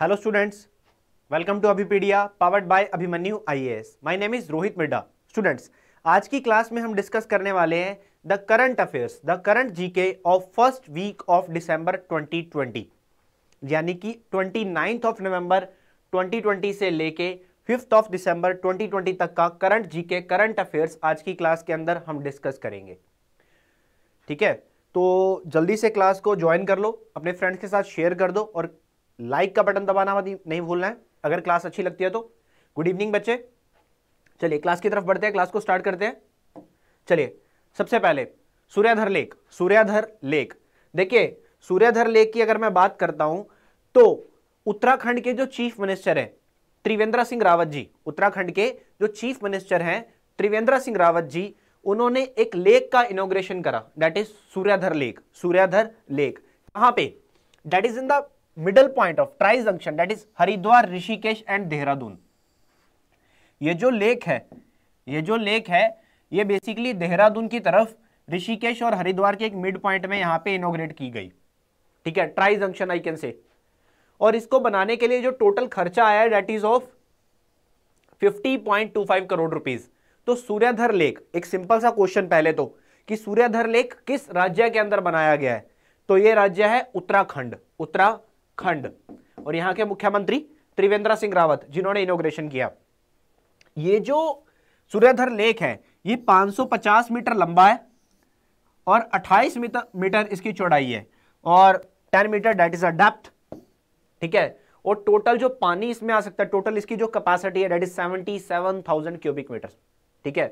Hello students welcome to Abhipedia powered by Abhimanyu IAS. My name is Rohit Mirda. Students आज की class में हम discuss करने वाले हैं the current affairs the current GK of first week of December 2020 यानी कि नाइन्थ ऑफ नवंबर 2020 से लेके फिफ्थ ऑफ दिसंबर 2020 तक का करंट जीके करंट अफेयर्स आज की क्लास के अंदर हम डिस्कस करेंगे ठीक है तो जल्दी से क्लास को ज्वाइन कर लो अपने फ्रेंड्स के साथ शेयर कर दो और लाइक का बटन दबाना नहीं भूलना है अगर क्लास अच्छी लगती है तो गुड इवनिंग बच्चे चलिए क्लास की तरफ बढ़ते हैं क्लास को स्टार्ट करते हैं चलिए सबसे पहले सूर्याधर लेक सूर्याधर लेक देखिए सूर्याधर लेक की अगर मैं बात करता हूं तो उत्तराखंड के जो चीफ मिनिस्टर हैं त्रिवेंद्र सिंह रावत जी उत्तराखंड के जो चीफ मिनिस्टर हैं त्रिवेंद्र सिंह रावत जी उन्होंने एक लेक का इनोग्रेशन करा that is Suryadhar lake Suryadhar lake कहां पे that is in the middle point of tri junction that is Haridwar Rishikesh and Dehradun ये जो लेक है ये जो लेक है ये बेसिकली देहरादून की तरफ ऋषिकेश और हरिद्वार के एक मिड पॉइंट में यहां पे इनोग्रेट की गई ठीक है tri junction I can say और इसको बनाने के लिए जो टोटल खर्चा आया that is of 50.25 crore rupees तो सूर्याधर लेक एक सिंपल सा क्वेश्चन पहले तो कि सूर्याधर लेक किस राज्य के अंदर बनाया गया है तो ये राज्य है उत्तराखंड उत्तराखंड खंड और यहां के मुख्यमंत्री त्रिवेंद्र सिंह रावत जिन्होंने इनोग्रेशन किया ये जो सूर्यधर लेक है ये 550 मीटर लंबा है और 28 मीटर मीटर इसकी चौड़ाई है और 10 मीटर डेट इज अडेप्थ ठीक है और टोटल जो पानी इसमें आ सकता है टोटल इसकी जो कैपेसिटी है डेट इज 77,000 क्यूबिक मीटर ठीक है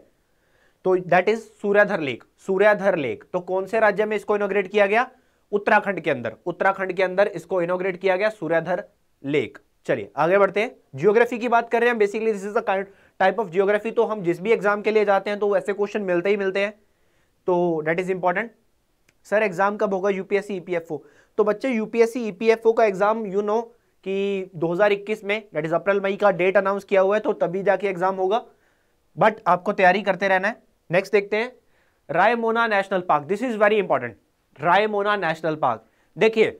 तो that is Suryadhar lake Suryadhar lake तो कौन से राज्य में इसको इनोग्रेट किया गया उत्तराखंड के अंदर उत्तराखंड के अंदर इसको इनोग्रेट किया गया सूर्याधर लेक चलिए आगे बढ़ते हैं जियोग्राफी की बात कर रहे हैं basically this is a type of geography तो हम जिस भी एग्जाम के लिए जाते हैं तो वैसे क्वेश्चन मिलते ही मिलते हैं तो that is important sir exam कब होगा यूपीएससी ईपीएफओ e तो बच्चे यूपीएससी ईपीएफओ e का एग्जाम यू नो कि 2021 में डेट इज अप्रैल मई का डेट अनाउंस किया हुआ है तो तभी जाके एग्जाम होगा बट आपको तैयारी करते रहना है नेक्स्ट देखते हैं Raimona national park this is very important Raimona national park देखिए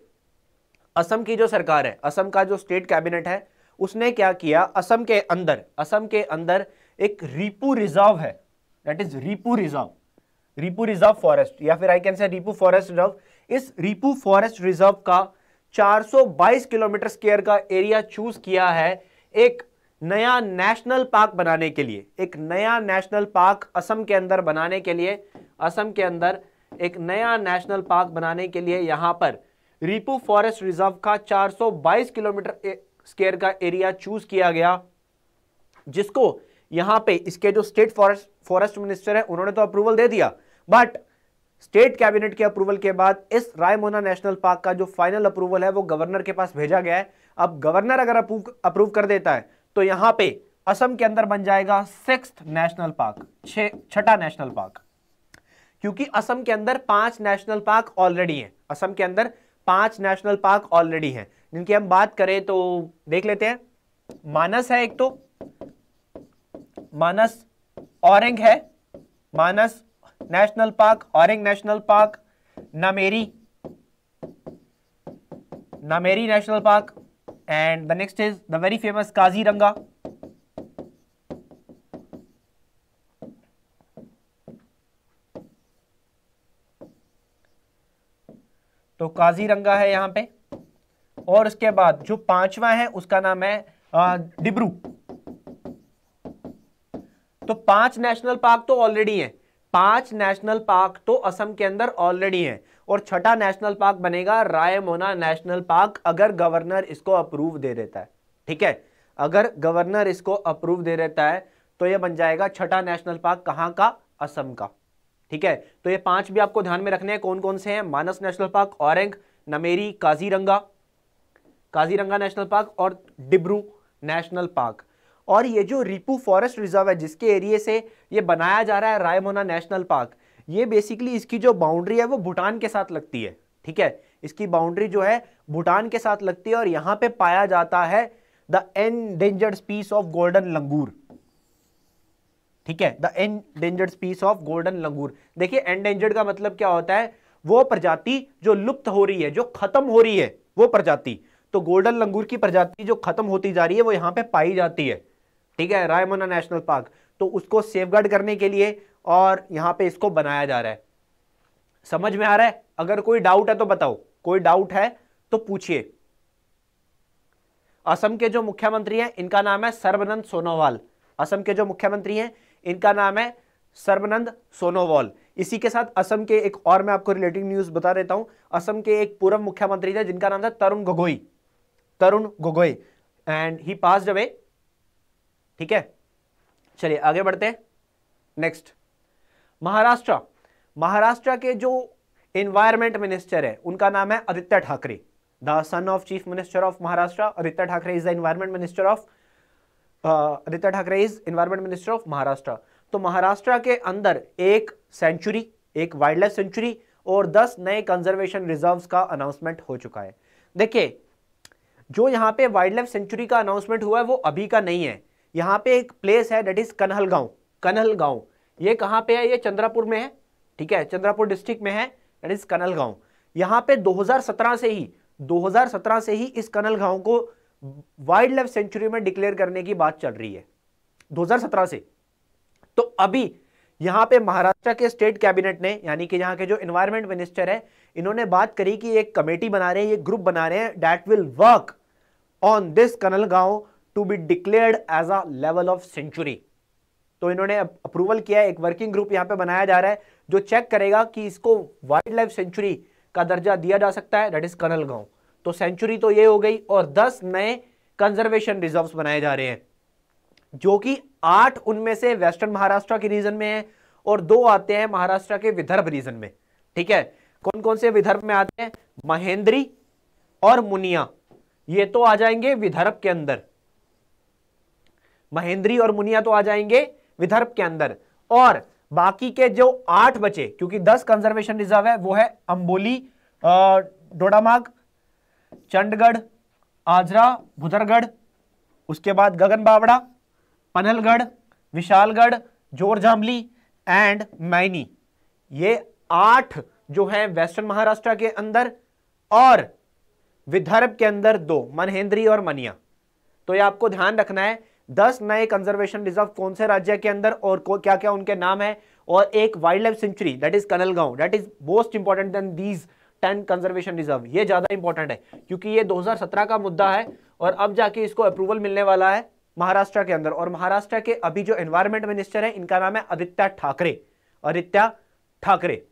असम की जो सरकार है असम का जो स्टेट कैबिनेट है उसने क्या किया असम के अंदर असम के अंदर एक रिपू रिजर्व है that is Ripu reserve Ripu reserve forest या फिर I can say Ripu forest reserve इस रिपू फॉरेस्ट रिजर्व का 422 किलोमीटर स्क्वायर का एरिया चूज किया है एक नया नेशनल पार्क बनाने के लिए एक नया नेशनल पार्क असम के अंदर बनाने के लिए असम के अंदर एक नया नेशनल पार्क बनाने के लिए यहां पर रिपू फॉरेस्ट रिजर्व का 422 किलोमीटर स्केयर का एरिया चूज किया गया जिसको यहां पे इसके जो स्टेट फॉरेस्ट फॉरेस्ट मिनिस्टर है उन्होंने तो अप्रूवल दे दिया बट स्टेट कैबिनेट के अप्रूवल के बाद इस रायमोना नेशनल पार्क का जो फाइनल अप्रूवल है वो गवर्नर के पास भेजा गया है अब गवर्नर अगर अप्रूव कर देता है तो यहां पे असम के अंदर बन जाएगा सिक्स नेशनल पार्क छठा नेशनल पार्क क्योंकि असम के अंदर पांच नेशनल पार्क ऑलरेडी हैं असम के अंदर पांच नेशनल पार्क ऑलरेडी हैं जिनकी हम बात करें तो देख लेते हैं मानस है एक तो मानस औरंग है Manas national park Orang national park Nameri Nameri national park and the next is the very famous Kaziranga तो काजीरंगा है यहां पे और उसके बाद जो पांचवा है उसका नाम है डिब्रू तो पांच नेशनल पार्क तो ऑलरेडी है पांच नेशनल पार्क तो असम के अंदर ऑलरेडी है और छठा नेशनल पार्क बनेगा रायमोना नेशनल पार्क अगर गवर्नर इसको अप्रूव दे देता है ठीक है अगर गवर्नर इसको अप्रूव दे देता है तो यह बन जाएगा छठा नेशनल पार्क कहां का असम का ठीक है तो ये पांच भी आपको ध्यान में रखने हैं कौन कौन से हैं Manas national park Orang Nameri Kaziranga Kaziranga national park और डिब्रू नेशनल पार्क और ये जो रिपू फॉरेस्ट रिजर्व है जिसके एरिए से ये बनाया जा रहा है रायमोना नेशनल पार्क ये बेसिकली इसकी जो बाउंड्री है वो भूटान के साथ लगती है ठीक है इसकी बाउंड्री जो है भूटान के साथ लगती है और यहाँ पे पाया जाता है the endangered species of golden langur ठीक है the endangered species of golden langur देखिए एंडेंजर्ड का मतलब क्या होता है वो प्रजाति जो लुप्त हो रही है जो खत्म हो रही है वो प्रजाति तो गोल्डन लंगूर की प्रजाति जो खत्म होती जा रही है वो यहां पे पाई जाती है ठीक है रायमोना नेशनल पार्क तो उसको सेफगार्ड करने के लिए और यहां पे इसको बनाया जा रहा है समझ में आ रहा है अगर कोई डाउट है तो बताओ कोई डाउट है तो पूछिए असम के जो मुख्यमंत्री हैं इनका नाम है सर्वनंद सोनोवाल असम के जो मुख्यमंत्री हैं इनका नाम है सर्वनंद सोनोवाल इसी के साथ असम के एक और मैं आपको रिलेटिंग न्यूज बता देता हूं असम के एक पूर्व मुख्यमंत्री थे जिनका नाम था Tarun Gogoi Tarun Gogoi and he pass away ठीक है चलिए आगे बढ़ते हैं नेक्स्ट महाराष्ट्र महाराष्ट्र के जो एनवायरमेंट मिनिस्टर है उनका नाम है Aditya Thackeray the son of chief minister of Maharashtra Aditya Thackeray is the environment minister of Aditya Thackeray is environment minister of Maharashtra तो महाराष्ट्र के अंदर एक सेंचुरी एक वाइल्ड लाइफ सेंचुरी और 10 नए कंजर्वेशन रिजर्व्स का अनाउंसमेंट हो चुका है देखिए जो यहाँ पे वाइल्ड लाइफ सेंचुरी का अनाउंसमेंट हुआ है वो अभी का नहीं है यहाँ पे एक प्लेस है डेट इज कनहल गांव कनहल गांव ये कहाँ पे है ये चंद्रापुर में है ठीक है चंद्रापुर डिस्ट्रिक्ट में है डेट इज कनहल गांव यहाँ पे 2017 से ही 2017 से ही इस कनल गांव को वाइल्ड लाइफ सेंचुरी में डिक्लेयर करने की बात चल रही है 2017 से तो अभी यहां पे महाराष्ट्र के स्टेट कैबिनेट ने यानी कि यहां के जो इन्वायरमेंट मिनिस्टर है इन्होंने बात करी कि एक कमेटी बना रहे हैं ये ग्रुप बना रहे हैं that will work on this Kanalgaon to be declared as a level of sanctuary तो इन्होंने अप्रूवल किया है एक वर्किंग ग्रुप यहां पे बनाया जा रहा है जो चेक करेगा कि इसको वाइल्ड लाइफ सेंचुरी का दर्जा दिया जा सकता है दैट इज कनल गांव तो सेंचुरी तो ये हो गई और दस नए कंजर्वेशन रिजर्व बनाए जा रहे हैं जो कि आठ उनमें से वेस्टर्न महाराष्ट्र के रीजन में है और दो आते हैं महाराष्ट्र के विदर्भ रीजन में ठीक है कौन कौन से विदर्भ में आते हैं महेंद्री और मुनिया ये तो आ जाएंगे विदर्भ के अंदर महेंद्री और मुनिया तो आ जाएंगे विदर्भ के अंदर और बाकी के जो आठ बचे क्योंकि दस कंजर्वेशन रिजर्व है वो है अंबोली डोडामाग चंडगढ़ आजरा भुदरगढ़ उसके बाद गगन बावड़ा पनलगढ़ विशालगढ़ जोरजामली एंड मैनी ये आठ जो है वेस्टर्न महाराष्ट्र के अंदर और विदर्भ के अंदर दो मनहेंद्री और मनिया तो ये आपको ध्यान रखना है दस नए कंजर्वेशन रिजर्व कौन से राज्य के अंदर और क्या क्या उनके नाम है और एक wildlife sanctuary that is Kanalgaon that is most important then these ten conservation reserve ये ज़्यादा इंपॉर्टेंट है क्योंकि ये 2017 का मुद्दा है और अब जाके इसको अप्रूवल मिलने वाला है महाराष्ट्र के अंदर और महाराष्ट्र के अभी जो एनवायरमेंट मिनिस्टर है इनका नाम है आदित्य ठाकरे आदित्य ठाकरे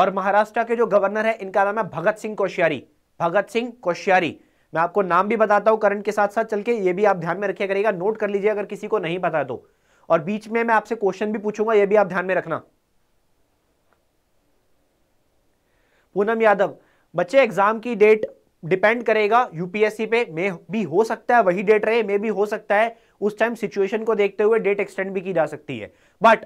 और महाराष्ट्र के जो गवर्नर है इनका नाम है भगत सिंह कोश्यारी भगत सिंह कोश्यारी मैं आपको नाम भी बताता हूं करंट के साथ साथ चल के ये भी आप ध्यान में रखिए करेगा नोट कर लीजिए अगर किसी को नहीं पता तो और बीच में मैं आपसे क्वेश्चन भी पूछूंगा ये भी आप ध्यान में रखना पूनम यादव बच्चे एग्जाम की डेट डिपेंड करेगा यूपीएससी पे मे भी हो सकता है वही डेट रहे मे भी हो सकता है उस टाइम सिचुएशन को देखते हुए डेट एक्सटेंड भी की जा सकती है बट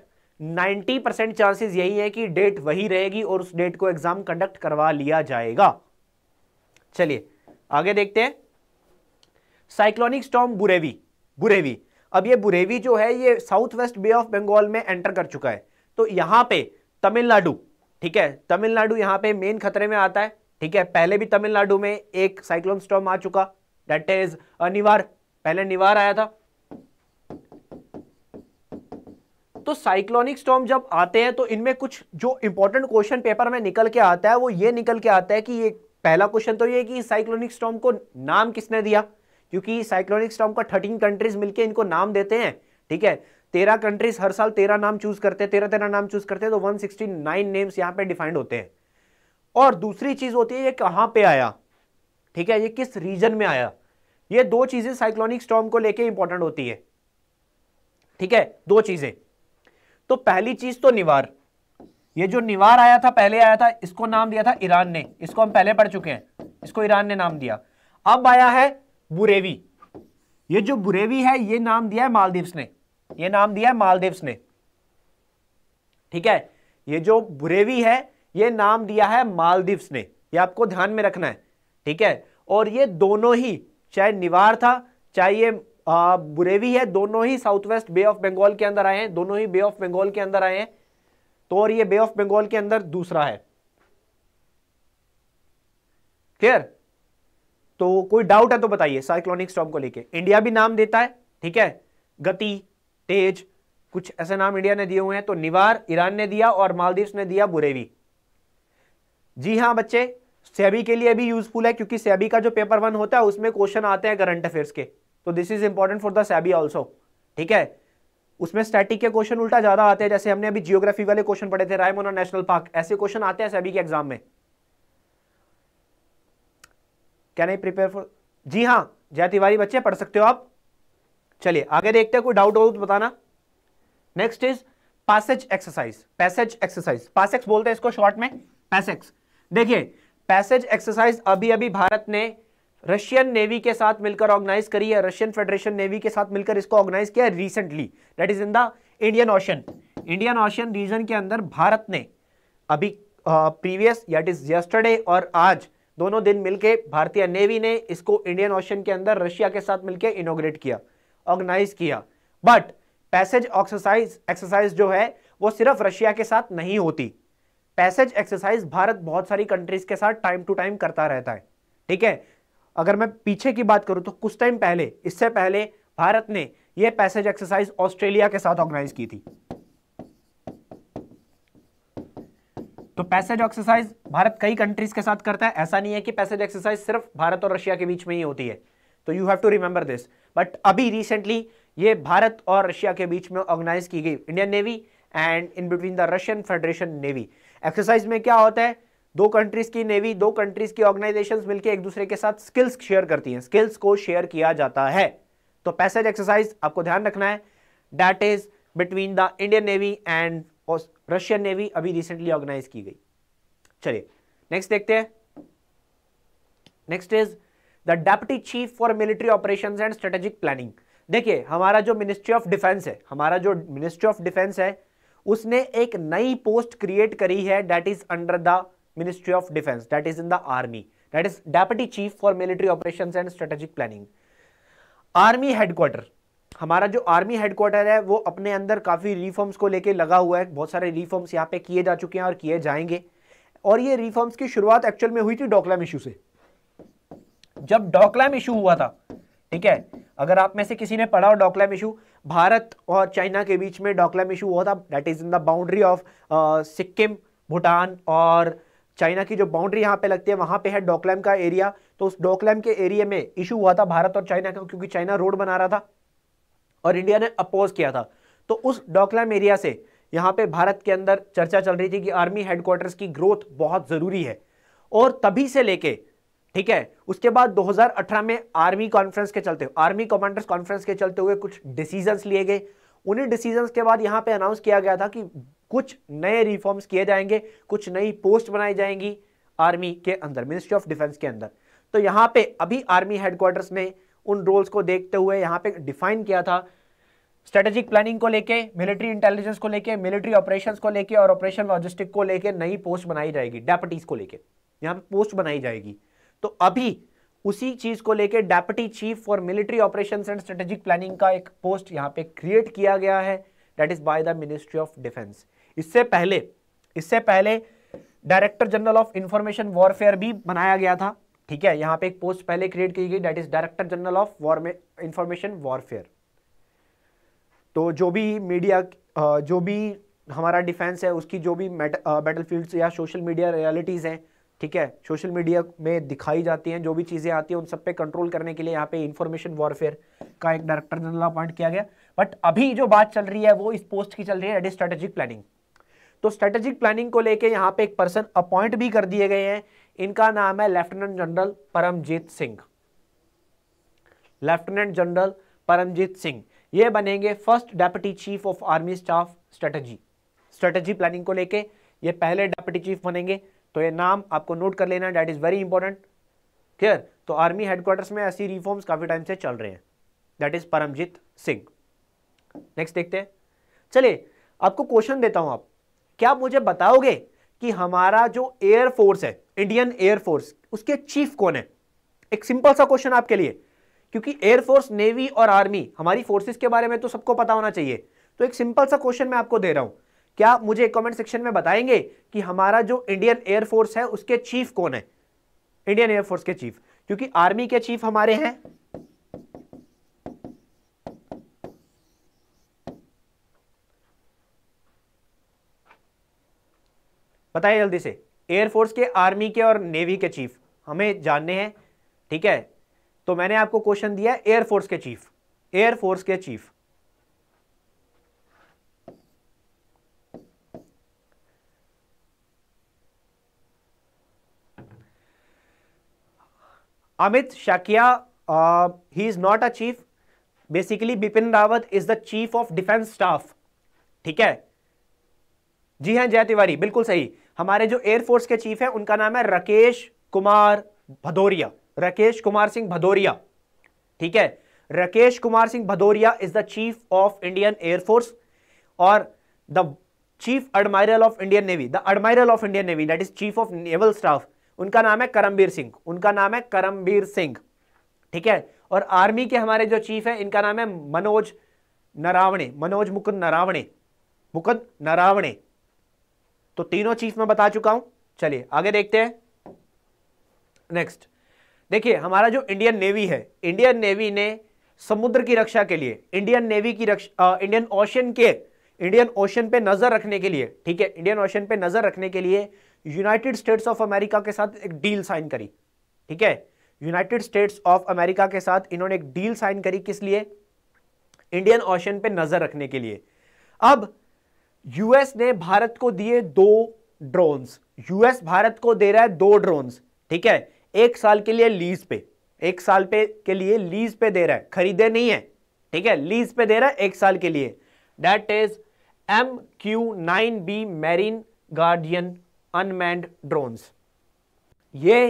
90 परसेंट चांसेस यही है कि डेट वही रहेगी और उस डेट को एग्जाम कंडक्ट करवा लिया जाएगा चलिए आगे देखते हैं साइक्लोनिक स्टॉम बुरेवी बुरेवी अब ये बुरेवी जो है ये south west bay of Bengal में एंटर कर चुका है तो यहां पे तमिलनाडु ठीक है तमिलनाडु यहां पे मेन खतरे में आता है ठीक है पहले भी तमिलनाडु में एक साइक्लोन स्टॉम आ चुका डेट इज अनिवार पहले निवार आया था तो साइक्लोनिक स्टॉम जब आते हैं तो इनमें कुछ जो इंपॉर्टेंट क्वेश्चन पेपर में निकल के आता है वो ये निकल के आता है कि ये पहला क्वेश्चन तो ये कि साइक्लोनिक स्टॉम को नाम किसने दिया क्योंकि साइक्लोनिक स्टॉम का थर्टीन कंट्रीज मिलकर इनको नाम देते हैं ठीक है तेरह कंट्रीज हर साल तेरह नाम चूज करते हैं तेरह तेरह नाम चूज करते हैं तो 169 नेम्स यहां पे डिफाइंड होते हैं और दूसरी चीज होती है ये कहां पे आया ठीक है ये किस रीजन में आया ये दो चीजें साइक्लोनिक स्टॉम को लेके इंपॉर्टेंट होती है ठीक है दो चीजें तो पहली चीज तो निवार ये जो निवार आया था पहले आया था इसको नाम दिया था ईरान ने इसको हम पहले पढ़ चुके हैं इसको ईरान ने नाम दिया अब आया है बुरेवी ये जो बुरेवी है ये नाम दिया है मालदीव्स ने ये नाम दिया है मालदीव्स ने ठीक है ये जो बुरेवी है ये नाम दिया है मालदीव्स ने ये आपको ध्यान में रखना है ठीक है और ये दोनों ही चाहे निवार था चाहे ये आ, बुरेवी है दोनों ही south west bay of Bengal के अंदर आए हैं दोनों ही बे ऑफ बंगाल के अंदर आए हैं तो और ये बे ऑफ बंगाल के अंदर दूसरा है क्लियर तो कोई डाउट है तो बताइए साइक्लोनिक स्टॉप को लेके इंडिया भी नाम देता है ठीक है गति तेज कुछ ऐसे नाम इंडिया ने दिए हुए हैं तो निवार ईरान ने दिया और मालदीव ने दिया बुरेवी जी हाँ बच्चे सेबी के लिए भी यूजफुल है क्योंकि सेबी का जो पेपर वन होता है उसमें क्वेश्चन आते हैं करंट अफेयर्स के तो this is important for the SEBI also ठीक है उसमें स्टैटिक के क्वेश्चन उल्टा ज्यादा आते हैं जैसे हमने अभी जियोग्राफी वाले क्वेश्चन पढ़े थे रायमोना नेशनल पार्क ऐसे क्वेश्चन आते हैं सेबी के एग्जाम में कैन आई प्रिपेयर फॉर जी हाँ जय तिवारी बच्चे पढ़ सकते हो आप चलिए आगे देखते हैं कोई डाउट हो तो बताना next is passage exercise passage exercise PASSEX बोलते हैं इसको शॉर्ट में पैसेक्स देखिए पैसेज एक्सरसाइज अभी अभी भारत ने रशियन नेवी के साथ मिलकर ऑर्गेनाइज करी है रशियन फेडरेशन नेवी के साथ मिलकर इसको ऑर्गेनाइज किया है recently that is in the Indian Ocean Indian Ocean region के अंदर भारत ने अभी प्रीवियस दैट इज यस्टरडे और आज दोनों दिन मिलके भारतीय नेवी ने इसको इंडियन ओशन के अंदर रशिया के साथ मिलकर इनोग्रेट किया ऑर्गेनाइज किया बट पैसेज एक्सरसाइज एक्सरसाइज जो है वो सिर्फ रशिया के साथ नहीं होती पैसेज एक्सरसाइज भारत बहुत सारी कंट्रीज के साथ टाइम टू टाइम करता रहता है ठीक है अगर मैं पीछे की बात करूं तो कुछ टाइम पहले इससे पहले भारत ने यह पैसेज एक्सरसाइज ऑस्ट्रेलिया के साथ ऑर्गेनाइज की थी तो पैसेज एक्सरसाइज भारत कई कंट्रीज के साथ करता है ऐसा नहीं है कि पैसेज एक्सरसाइज सिर्फ भारत और रशिया के बीच में ही होती है तो you have to remember this but अभी रिसेंटली ये भारत और रशिया के बीच में ऑर्गेनाइज की गई Indian Navy and in between the Russian Federation navy exercise में क्या होता है दो कंट्रीज की नेवी दो कंट्रीज की ऑर्गेनाइजेशंस मिलकर एक दूसरे के साथ स्किल्स शेयर करती हैं स्किल्स को शेयर किया जाता है तो पैसेज एक्सरसाइज आपको ध्यान रखना है that is between the Indian Navy and Russian Navy अभी रिसेंटली ऑर्गेनाइज की गई चलिए नेक्स्ट देखते हैं next is the deputy chief for military operation and strategic planning देखिए हमारा जो मिनिस्ट्री ऑफ डिफेंस है हमारा जो मिनिस्ट्री ऑफ डिफेंस है उसने एक नई पोस्ट क्रिएट करी है that is under the ministry of defence that is in the army that is deputy chief for military operation and strategic planning army headquarter हमारा जो आर्मी हेडक्वार्टर है वो अपने अंदर काफ़ी रिफॉर्म्स को लेकर लगा हुआ है बहुत सारे रिफॉर्म्स यहाँ पे किए जा चुके हैं और किए जाएंगे और ये रिफॉर्म्स की शुरुआत एक्चुअल में हुई थी डॉकलाम इशू से जब डॉकलैम इशू हुआ था ठीक है अगर आप में से किसी ने पढ़ा हो डॉकलैम इशू भारत और चाइना के बीच में डॉकलैम इशू हुआ था that is in the boundary of Sikkim Bhutan और चाइना की जो बाउंड्री यहाँ पे लगती है वहां पे है डॉकलैम का एरिया तो उस डॉकलैम के एरिया में इशू हुआ था भारत और चाइना का क्योंकि चाइना रोड बना रहा था और इंडिया ने अपोज किया था तो उस डॉकलैम एरिया से यहाँ पे भारत के अंदर चर्चा चल रही थी कि आर्मी हेडक्वार्टर्स की ग्रोथ बहुत ज़रूरी है और तभी से लेके ठीक है उसके बाद 2018 में आर्मी कॉन्फ्रेंस के चलते आर्मी कमांडर्स कॉन्फ्रेंस के चलते हुए कुछ डिसीजंस लिए गए उन्हीं डिसीजंस के बाद यहां पे अनाउंस किया गया था कि कुछ नए रिफॉर्म्स किए जाएंगे कुछ नई पोस्ट बनाई जाएंगी आर्मी के अंदर मिनिस्ट्री ऑफ डिफेंस के अंदर तो यहां पर अभी आर्मी हेडक्वार्टर्स ने उन रोल्स को देखते हुए यहां पर डिफाइन किया था स्ट्रेटेजिक प्लानिंग को लेके मिलिट्री इंटेलिजेंस को लेके मिलिट्री ऑपरेशंस को लेके और ऑपरेशन लॉजिस्टिक को लेके नई पोस्ट बनाई जाएगी डेपटीज को लेके यहाँ पे पोस्ट बनाई जाएगी तो अभी उसी चीज को लेकर deputy chief for military operation and strategic planning का एक पोस्ट यहां पे क्रिएट किया गया है that is by the ministry of defence इससे पहले इससे पहले director general of information warfare भी बनाया गया था ठीक है यहां पे एक पोस्ट पहले क्रिएट की गई that is director general of war information warfare तो जो भी मीडिया जो भी हमारा डिफेंस है उसकी जो भी बैटल या सोशल मीडिया रियलिटीज़ हैं ठीक है सोशल मीडिया में दिखाई जाती हैं जो भी चीज़ें आती हैं उन सब पे कंट्रोल करने के लिए यहाँ पे इन्फॉर्मेशन वॉरफेयर का एक डायरेक्टर जनरल अपॉइंट किया गया बट अभी जो बात चल रही है वो इस पोस्ट की चल रही है एट स्ट्रेटेजिक प्लानिंग तो स्ट्रेटेजिक प्लानिंग को लेके यहाँ पे एक पर्सन अपॉइंट भी कर दिए गए हैं इनका नाम है lieutenant general Paramjit Singh lieutenant general Paramjit Singh ये बनेंगे first deputy chief of army staff strategy strategy planning को लेके ये पहले डेप्यूटी चीफ बनेंगे तो ये नाम आपको नोट कर लेना that is very important clear तो आर्मी हेडक्वार्टर्स में ऐसी रिफॉर्म्स काफ़ी टाइम से चल रहे हैं that is Paramjit Singh next देखते हैं चलिए आपको क्वेश्चन देता हूं आप क्या आप मुझे बताओगे कि हमारा जो एयरफोर्स है इंडियन एयरफोर्स उसके चीफ कौन है एक सिंपल सा क्वेश्चन आपके लिए क्योंकि एयरफोर्स नेवी और आर्मी हमारी फोर्सेस के बारे में तो सबको पता होना चाहिए तो एक सिंपल सा क्वेश्चन मैं आपको दे रहा हूं क्या मुझे कमेंट सेक्शन में बताएंगे कि हमारा जो इंडियन एयरफोर्स है उसके चीफ कौन है इंडियन एयरफोर्स के चीफ क्योंकि आर्मी के चीफ हमारे हैं बताइए जल्दी से एयरफोर्स के आर्मी के और नेवी के चीफ हमें जानने हैं ठीक है तो मैंने आपको क्वेश्चन दिया एयरफोर्स के चीफ एयरफोर्स के chief Amit Shakya he is not a chief basically Bipin Rawat is the chief of defence staff ठीक है जी हाँ जय तिवारी बिल्कुल सही हमारे जो एयरफोर्स के चीफ हैं उनका नाम है राकेश कुमार भदौरिया राकेश कुमार सिंह भदौरिया ठीक है Rakesh Kumar Singh Bhadauria is the chief of Indian air force और the chief admiral of Indian Navy the admiral of Indian Navy that is chief of naval staff उनका नाम है करमबीर सिंह उनका नाम है करमबीर सिंह ठीक है और आर्मी के हमारे जो चीफ है इनका नाम है मनोज नरावणे मनोज मुकुंद नरावणे मुकुंद नरावणे तो तीनों चीफ मैं बता चुका हूं चलिए आगे देखते हैं नेक्स्ट देखिए हमारा जो इंडियन नेवी है इंडियन नेवी ने समुद्र की रक्षा के लिए इंडियन नेवी की रक्षा इंडियन ओशन के इंडियन ओशन पे नजर रखने के लिए ठीक है इंडियन ओशन पे नजर रखने के लिए यूनाइटेड स्टेट्स ऑफ अमेरिका के साथ एक डील साइन करी ठीक है यूनाइटेड स्टेट्स ऑफ अमेरिका के साथ इन्होंने एक डील साइन करी किस लिए इंडियन ओशन पे नजर रखने के लिए अब यूएस ने भारत को दिए दो ड्रोन्स यूएस भारत को दे रहा है दो ड्रोन्स ठीक है एक साल के लिए लीज पे एक साल पे के लिए लीज पे दे रहा है खरीदे नहीं है ठीक है लीज पे दे रहा है एक साल के लिए that is M Q nine B marine guardian unmanned drones ये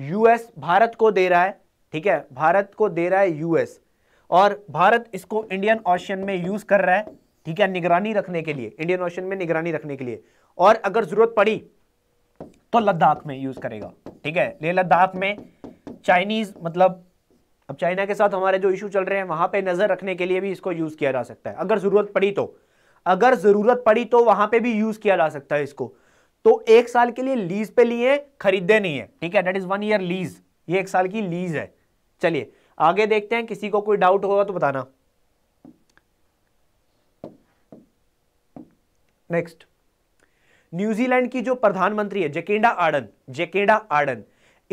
यूएस भारत को दे रहा है ठीक है भारत को दे रहा है यूएस और भारत इसको इंडियन ओशन में यूज कर रहा है ठीक है निगरानी रखने के लिए इंडियन ओशन में निगरानी रखने के लिए और अगर जरूरत पड़ी तो लद्दाख में यूज करेगा ठीक है ले लद्दाख में चाइनीज मतलब अब चाइना के साथ हमारे जो इशू चल रहे हैं वहां पे नजर रखने के लिए भी इसको यूज किया जा सकता है अगर जरूरत पड़ी तो अगर जरूरत पड़ी तो वहां पे भी यूज किया जा सकता है इसको तो एक साल के लिए लीज पे लिए खरीदे नहीं है ठीक है that is one year lease ये एक साल की लीज है चलिए आगे देखते हैं किसी को कोई डाउट होगा तो बताना नेक्स्ट न्यूजीलैंड की जो प्रधानमंत्री है जेकेंडा आर्डन जेकेंडा आर्डन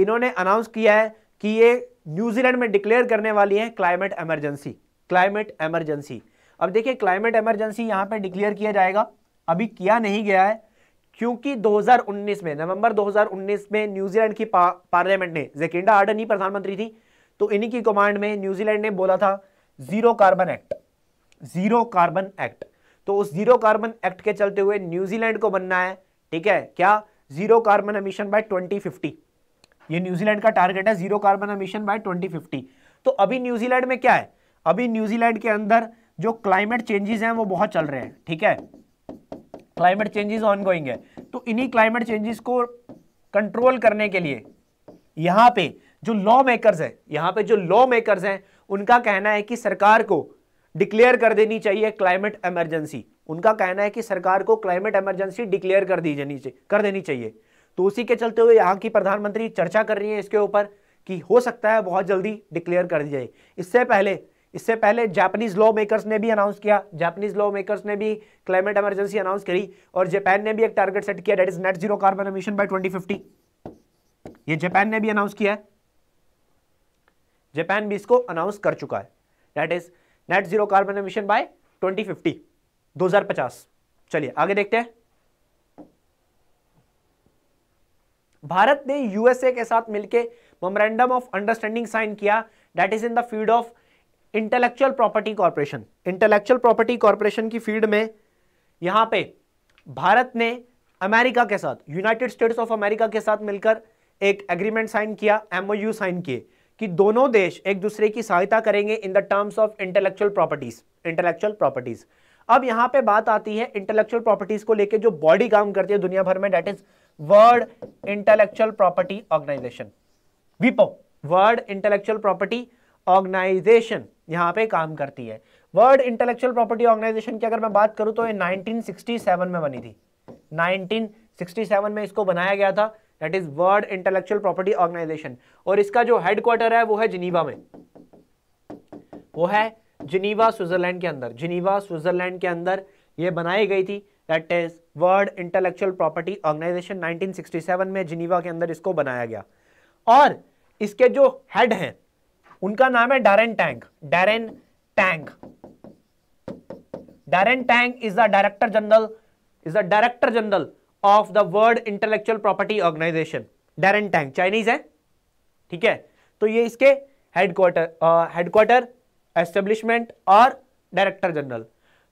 इन्होंने अनाउंस किया है कि ये न्यूजीलैंड में डिक्लेयर करने वाली है क्लाइमेट एमरजेंसी क्लाइमेट एमरजेंसी अब देखिए क्लाइमेट एमरजेंसी यहां पे डिक्लेयर किया जाएगा अभी किया नहीं गया है क्योंकि 2019 में नवंबर 2019 में न्यूजीलैंड की पा, पार्लियामेंट ने जेकिंडा आर्डन ही प्रधानमंत्री थी तो इन्हीं की कमांड में न्यूजीलैंड ने बोला था zero carbon act zero carbon act तो उस जीरो कार्बन एक्ट के चलते हुए न्यूजीलैंड को बनना है ठीक है क्या zero carbon emission by twenty ये न्यूजीलैंड का टारगेट है zero carbon emission by twenty तो अभी न्यूजीलैंड में क्या है अभी न्यूजीलैंड के अंदर जो क्लाइमेट चेंजेस हैं वो बहुत चल रहे हैं ठीक है क्लाइमेट चेंजेस ऑन गोइंग है तो इन्हीं क्लाइमेट चेंजेस को कंट्रोल करने के लिए यहाँ पे जो लॉ मेकर्स है यहां पे जो लॉ मेकर्स हैं उनका कहना है कि सरकार को डिक्लेयर कर देनी चाहिए क्लाइमेट एमरजेंसी उनका कहना है कि सरकार को क्लाइमेट एमरजेंसी डिक्लेयर कर दी जानी कर देनी चाहिए तो उसी के चलते हुए यहाँ की प्रधानमंत्री चर्चा कर रही है इसके ऊपर कि हो सकता है बहुत जल्दी डिक्लेयर कर दी जाए इससे पहले इससे पहले जापानीज लॉ मेकर्स ने भी अनाउंस किया जापानीज लॉ मेकर्स ने भी क्लाइमेट इमरजेंसी अनाउंस करी और जापान ने भी एक टारगेट सेट किया that is net zero carbon emission by 2050 ये जापान ने भी अनाउंस किया है जापान भी इसको अनाउंस कर चुका है that is net zero carbon emission by twenty fifty चलिए आगे देखते हैं भारत ने यूएसए के साथ मिलकर मेमोरेंडम ऑफ अंडरस्टैंडिंग साइन किया that is in the field of intellectual property corporation intellectual property corporation की फील्ड में यहां पे भारत ने अमेरिका के साथ यूनाइटेड स्टेट्स ऑफ अमेरिका के साथ मिलकर एक एग्रीमेंट साइन किया एमओयू साइन किए कि दोनों देश एक दूसरे की सहायता करेंगे in the terms of intellectual properties intellectual properties अब यहां पे बात आती है इंटेलेक्चुअल प्रॉपर्टीज को लेके जो बॉडी काम करती है दुनिया भर में that is World Intellectual Property Organisation विपो वर्ल्ड इंटेलेक्चुअल प्रॉपर्टी ऑर्गेनाइजेशन यहाँ पे काम करती है वर्ल्ड इंटेलेक्चुअल प्रॉपर्टी ऑर्गेनाइजेशन की अगर मैं बात करूँ तो ये 1967 में बनी थी 1967 में इसको बनाया गया था that is World Intellectual Property Organisation और इसका जो हेडक्वार्टर है वो है जिनीवा में वो है जिनीवा स्विट्जरलैंड के अंदर जिनीवा स्विट्जरलैंड के अंदर ये बनाई गई थी that is World Intellectual Property Organisation nineteen में जिनीवा के अंदर इसको बनाया गया और इसके जो हेड हैं उनका नाम है Daren Tang Daren Tang Daren Tang is the director general is the director general of the World Intellectual Property Organisation Daren Tang Chinese है ठीक है तो ये इसके हेडक्वार्टर हेडक्वार्टर एस्टेब्लिशमेंट और डायरेक्टर जनरल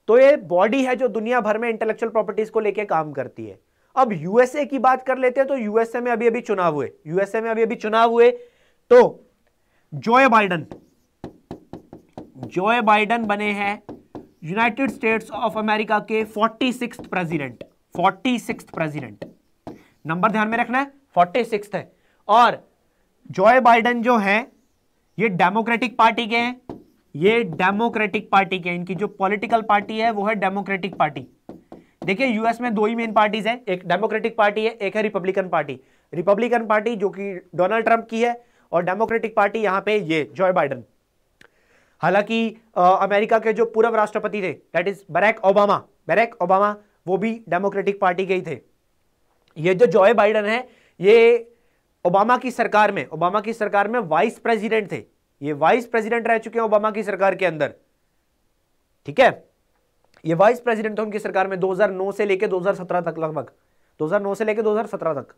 तो ये बॉडी है जो दुनिया भर में इंटेलेक्चुअल प्रॉपर्टीज को लेके काम करती है अब यूएसए की बात कर लेते हैं तो यूएसए में अभी अभी चुनाव हुए यूएसए में अभी अभी चुनाव हुए तो जोए बाइडन जोए बाइडन बने हैं यूनाइटेड स्टेट्स ऑफ अमेरिका के forty six president forty six president number ध्यान में रखना है फोर्टी सिक्स है और जोए बाइडन जो हैं ये डेमोक्रेटिक पार्टी के हैं ये डेमोक्रेटिक पार्टी के इनकी जो पॉलिटिकल पार्टी है वो है डेमोक्रेटिक पार्टी देखिए यूएस में दो ही मेन पार्टीज हैं एक डेमोक्रेटिक पार्टी है एक है रिपब्लिकन पार्टी रिपब्लिकन पार्टी जो कि डोनाल्ड ट्रंप की है और डेमोक्रेटिक पार्टी यहां पे ये जॉय बाइडन हालांकि अमेरिका के जो पूर्व राष्ट्रपति थे that is Barack Obama Barack Obama वो भी डेमोक्रेटिक पार्टी के ही थे ये जो जॉय बाइडन है ये ओबामा की सरकार में ओबामा की सरकार में वाइस प्रेसिडेंट थे ये वाइस प्रेसिडेंट रह चुके हैं ओबामा की सरकार के अंदर ठीक है ये वाइस प्रेसिडेंट थे उनकी सरकार में 2009 से लेकर 2017 तक लगभग 2009 से लेकर 2017 तक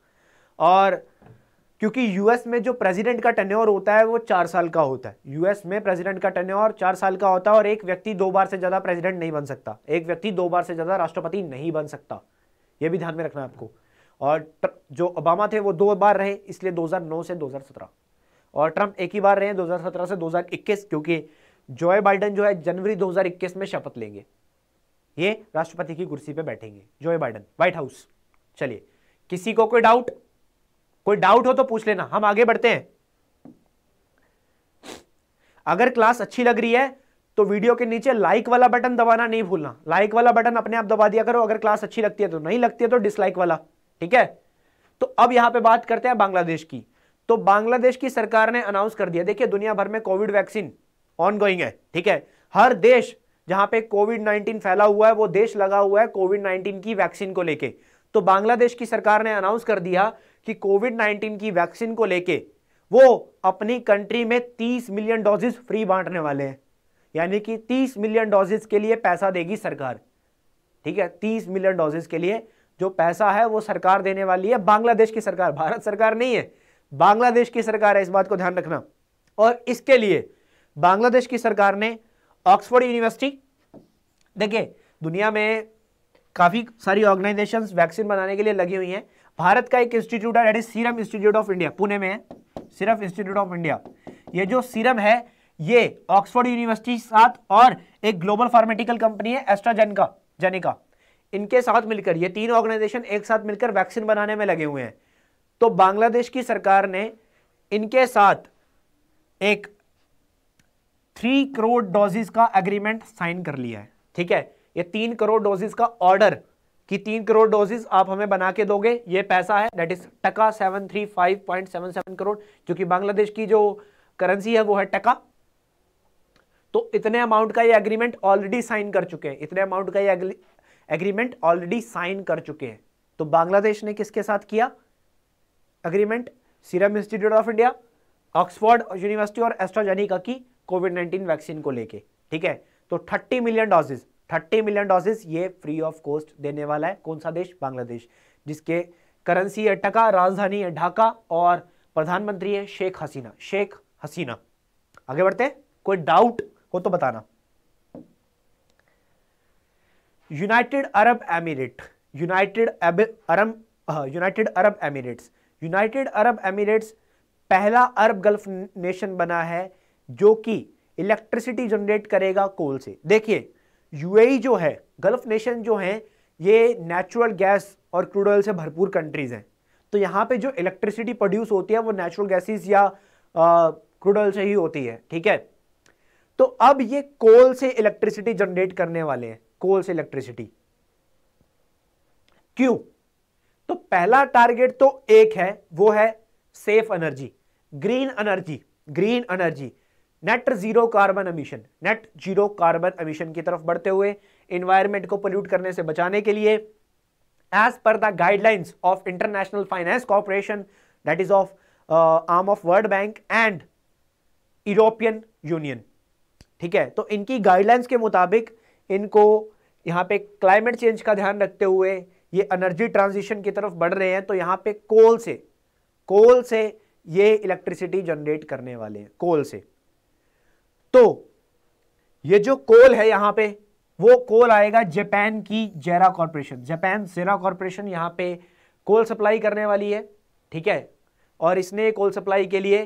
और क्योंकि यूएस में जो प्रेसिडेंट का टन्योर होता है वो चार साल का होता है यूएस में प्रेसिडेंट का और चार साल का होता है और एक व्यक्ति दो बार से ज़्यादा प्रेसिडेंट नहीं बन सकता एक व्यक्ति दो बार से ज़्यादा राष्ट्रपति नहीं बन सकता ये भी ध्यान में रखना आपको और जो ओबामा थे वो दो बार रहे इसलिए दो से दो और ट्रंप एक ही बार रहे दो से दो क्योंकि जोए बाइडन जो है जनवरी दो में शपथ लेंगे ये राष्ट्रपति की कुर्सी पर बैठेंगे जोए बाइडन व्हाइट हाउस चलिए किसी को कोई डाउट कोई डाउट हो तो पूछ लेना हम आगे बढ़ते हैं अगर क्लास अच्छी लग रही है तो वीडियो के नीचे लाइक वाला बटन दबाना नहीं भूलना लाइक वाला बटन अपने आप दबा दिया करो अगर क्लास अच्छी लगती है तो नहीं लगती है तो डिसलाइक वाला ठीक है तो अब यहां पे बात करते हैं बांग्लादेश की तो बांग्लादेश की सरकार ने अनाउंस कर दिया देखिए दुनिया भर में कोविड वैक्सीन ऑनगोइंग है ठीक है हर देश जहां पे कोविड नाइनटीन फैला हुआ है वो देश लगा हुआ है कोविड नाइनटीन की वैक्सीन को लेके तो बांग्लादेश की सरकार ने अनाउंस कर दिया कि कोविड 19 की वैक्सीन को लेके वो अपनी कंट्री में 30 मिलियन डोजेस फ्री बांटने वाले हैं यानी कि 30 मिलियन डोजेस के लिए पैसा देगी सरकार ठीक है 30 मिलियन डोजेस के लिए जो पैसा है वो सरकार देने वाली है बांग्लादेश की सरकार भारत सरकार नहीं है बांग्लादेश की सरकार है इस बात को ध्यान रखना और इसके लिए बांग्लादेश की सरकार ने ऑक्सफोर्ड यूनिवर्सिटी देखिए दुनिया में काफ़ी सारी ऑर्गेनाइजेशंस वैक्सीन बनाने के लिए लगी हुई हैं भारत का एक इंस्टीट्यूट है Serum institute of India Pune में है सिर्फ इंस्टीट्यूट ऑफ इंडिया ये जो सीरम है ये ऑक्सफोर्ड यूनिवर्सिटी के साथ और एक ग्लोबल फार्मेटिकल कंपनी है एस्ट्राजेनका जेनिका इनके साथ मिलकर ये तीन ऑर्गेनाइजेशन एक साथ मिलकर वैक्सीन बनाने में लगे हुए हैं तो बांग्लादेश की सरकार ने इनके साथ एक थ्री करोड़ डोजेस का एग्रीमेंट साइन कर लिया है ठीक है ये तीन करोड़ डोजेस का ऑर्डर कि तीन करोड़ डोजेस आप हमें बना के दोगे ये पैसा है that is taka seven three five point seven seven crore जो कि बांग्लादेश की जो करेंसी है वो है टका तो इतने अमाउंट का ये एग्रीमेंट ऑलरेडी साइन कर चुके हैं इतने अमाउंट का ये एग्रीमेंट ऑलरेडी साइन कर चुके हैं तो बांग्लादेश ने किसके साथ किया agreement Serum institute of India Oxford University और एस्ट्राजेनिका की कोविड 19 वैक्सीन को लेके ठीक है तो 30 million doses thirty million doses ये फ्री ऑफ कॉस्ट देने वाला है कौन सा देश बांग्लादेश जिसके करेंसी है टका राजधानी है ढाका और प्रधानमंत्री है शेख हसीना शेख हसीना आगे बढ़ते कोई डाउट हो तो बताना United Arab Emirate United Arab United Arab Emirates United Arab Emirates पहला अरब गल्फ नेशन बना है जो कि इलेक्ट्रिसिटी जनरेट करेगा कोल से देखिए यूएई जो है गल्फ नेशन जो हैं ये नेचुरल गैस और क्रूड ऑयल से भरपूर कंट्रीज़ हैं तो यहाँ पे जो इलेक्ट्रिसिटी प्रोड्यूस होती है वो नेचुरल गैसेस या क्रूड ऑयल से ही होती है ठीक है तो अब ये कोल से इलेक्ट्रिसिटी जनरेट करने वाले हैं कोल से इलेक्ट्रिसिटी क्यों तो पहला टारगेट तो एक है वो है safe energy green energy green energy net zero carbon emission net zero carbon emission की तरफ बढ़ते हुए इन्वायरमेंट को पोल्यूट करने से बचाने के लिए as per the guidelines of International Finance Corporation that is of arm of World Bank and European Union ठीक है तो इनकी गाइडलाइंस के मुताबिक इनको यहाँ पे क्लाइमेट चेंज का ध्यान रखते हुए ये एनर्जी ट्रांजिशन की तरफ बढ़ रहे हैं तो यहाँ पे कोल से कोल से ये इलेक्ट्रिसिटी जनरेट करने वाले हैं कोल से तो ये जो कोल है यहां पे वो कोल आएगा जापान की जेरा कॉरपोरेशन जापान जेरा कॉरपोरेशन यहां पे कोल सप्लाई करने वाली है ठीक है और इसने कोल सप्लाई के लिए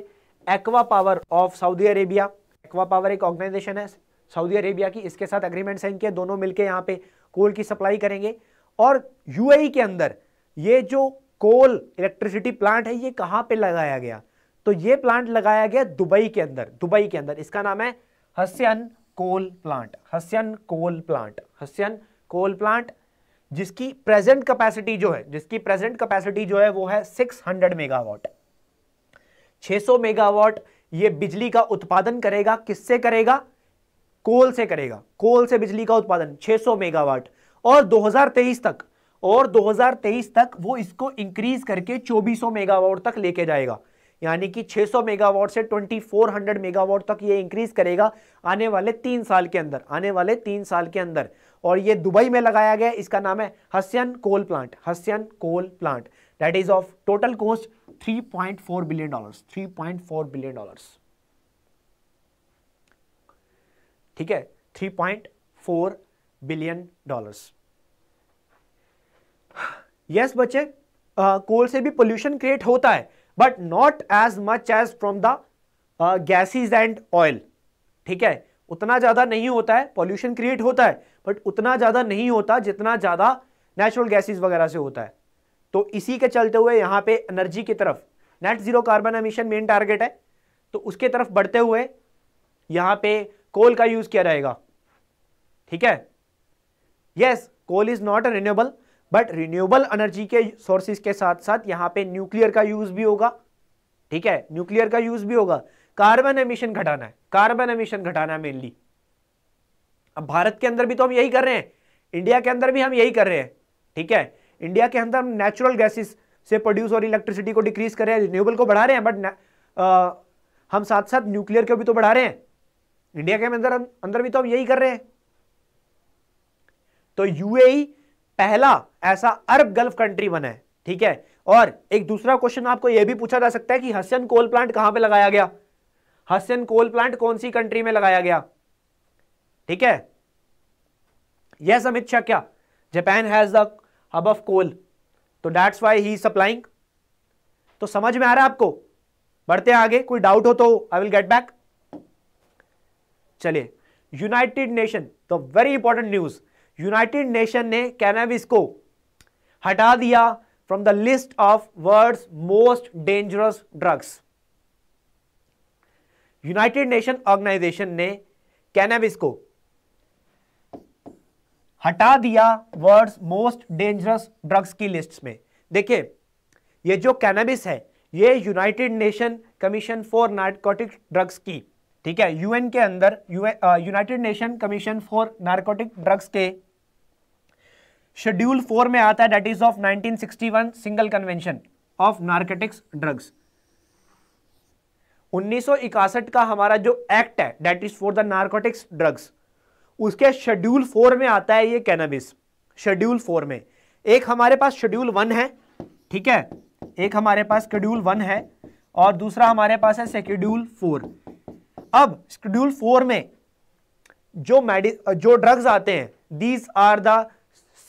Acwa Power of Saudi Arabia Acwa Power एक ऑर्गेनाइजेशन है सऊदी अरेबिया की इसके साथ एग्रीमेंट साइन किया दोनों मिलकर यहां पर कोल की सप्लाई करेंगे और यूएई e के अंदर ये जो कोल इलेक्ट्रिसिटी प्लांट है ये कहाँ पे लगाया गया तो ये प्लांट लगाया गया दुबई के अंदर दुबई के अंदर इसका नाम है Hassyan coal plant Hassyan coal plant Hassyan coal plant जिसकी प्रेजेंट कैपेसिटी जो है जिसकी प्रेजेंट कैपेसिटी जो है वो है 600 मेगावाट 600 मेगावाट ये बिजली का उत्पादन करेगा किससे करेगा कोल से करेगा कोल से बिजली का उत्पादन 600 मेगावाट और 2023 तक और 2023 तक वो इसको इंक्रीज करके 2400 मेगावाट तक लेके जाएगा यानी कि 600 मेगावाट से 2400 मेगावाट तक ये इंक्रीज करेगा आने वाले तीन साल के अंदर आने वाले तीन साल के अंदर और ये दुबई में लगाया गया इसका नाम है Hassyan coal plant Hassyan coal plant that is of total cost 3.4 billion dollars 3.4 billion dollars ठीक है 3.4 बिलियन डॉलर्स यस बच्चे कोल से भी पोल्यूशन क्रिएट होता है but not as much as from the gases and oil ठीक है उतना ज़्यादा नहीं होता है पॉल्यूशन क्रिएट होता है बट उतना ज़्यादा नहीं होता जितना ज़्यादा नेचुरल गैसेज वगैरह से होता है तो इसी के चलते हुए यहां पे एनर्जी की तरफ net zero carbon emission main target है तो उसके तरफ बढ़ते हुए यहां पे कोल का यूज़ किया जाएगा ठीक है yes coal is not a renewable but renewable energy के सोर्सेज के साथ साथ यहां पे न्यूक्लियर का यूज भी होगा ठीक है न्यूक्लियर का यूज भी होगा कार्बन एमिशन घटाना है कार्बन एमिशन घटाना है मेनली अब भारत के अंदर भी तो हम यही कर रहे हैं इंडिया के अंदर भी हम यही कर रहे हैं ठीक है इंडिया के अंदर हम नेचुरल गैसेस से प्रोड्यूस और इलेक्ट्रिसिटी को डिक्रीज कर रहे हैं रिन्यूएबल को बढ़ा रहे हैं बट हम साथ साथ न्यूक्लियर को भी तो बढ़ा रहे हैं इंडिया के अंदर अंदर भी तो हम यही कर रहे हैं तो यूएई पहला ऐसा अरब गल्फ कंट्री बना है ठीक है और एक दूसरा क्वेश्चन आपको यह भी पूछा जा सकता है कि हसन कोल प्लांट कहां पे लगाया गया हसन कोल प्लांट कौन सी कंट्री में लगाया गया ठीक है यह समीक्षा क्या Japan has the hub of coal तो डैट्स वाई ही सप्लाइंग तो समझ में आ रहा है आपको बढ़ते आगे कोई डाउट हो तो आई विल गेट बैक चलिए यूनाइटेड नेशन तो very important news United Nation ने कैनाबिस को हटा दिया from the list of world most dangerous drugs United Nation Organisation ने कैनाविस को हटा दिया वर्ल्ड मोस्ट डेंजरस ड्रग्स की लिस्ट में देखिए ये जो कैनाबिस है ये United Nation Commission for Narcotic Drugs की ठीक है यूएन के अंदर United Nation Commission for Narcotic Drugs के शेड्यूल फोर में आता है that is of 1961 single convention of narcotics drugs 1961 का हमारा जो एक्ट है that is for the narcotics drugs उसके शेड्यूल फोर में आता है ये कैनबिस शेड्यूल फोर में एक हमारे पास शेड्यूल वन है ठीक है एक हमारे पास शेड्यूल वन है और दूसरा हमारे पास है शेड्यूल फोर अब शेड्यूल फोर में जो मेडि जो ड्रग्स आते हैं these are the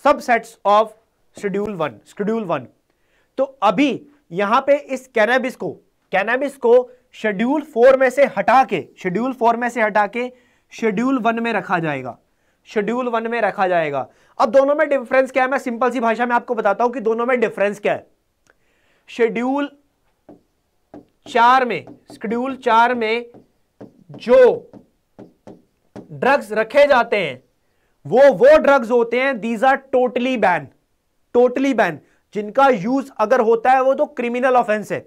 subsets of schedule one schedule one तो अभी यहां पे इस कैनेबिस को कैनेबिस को शेड्यूल फोर में से हटा के शेड्यूल फोर में से हटा के शेड्यूल वन में रखा जाएगा शेड्यूल वन में रखा जाएगा अब दोनों में डिफरेंस क्या है मैं सिंपल सी भाषा में आपको बताता हूं कि दोनों में डिफरेंस क्या है शेड्यूल चार में शेड्यूल चार में जो ड्रग्स रखे जाते हैं वो वो ड्रग्स होते हैं these are totally ban totally ban जिनका यूज अगर होता है वो तो क्रिमिनल ऑफेंस है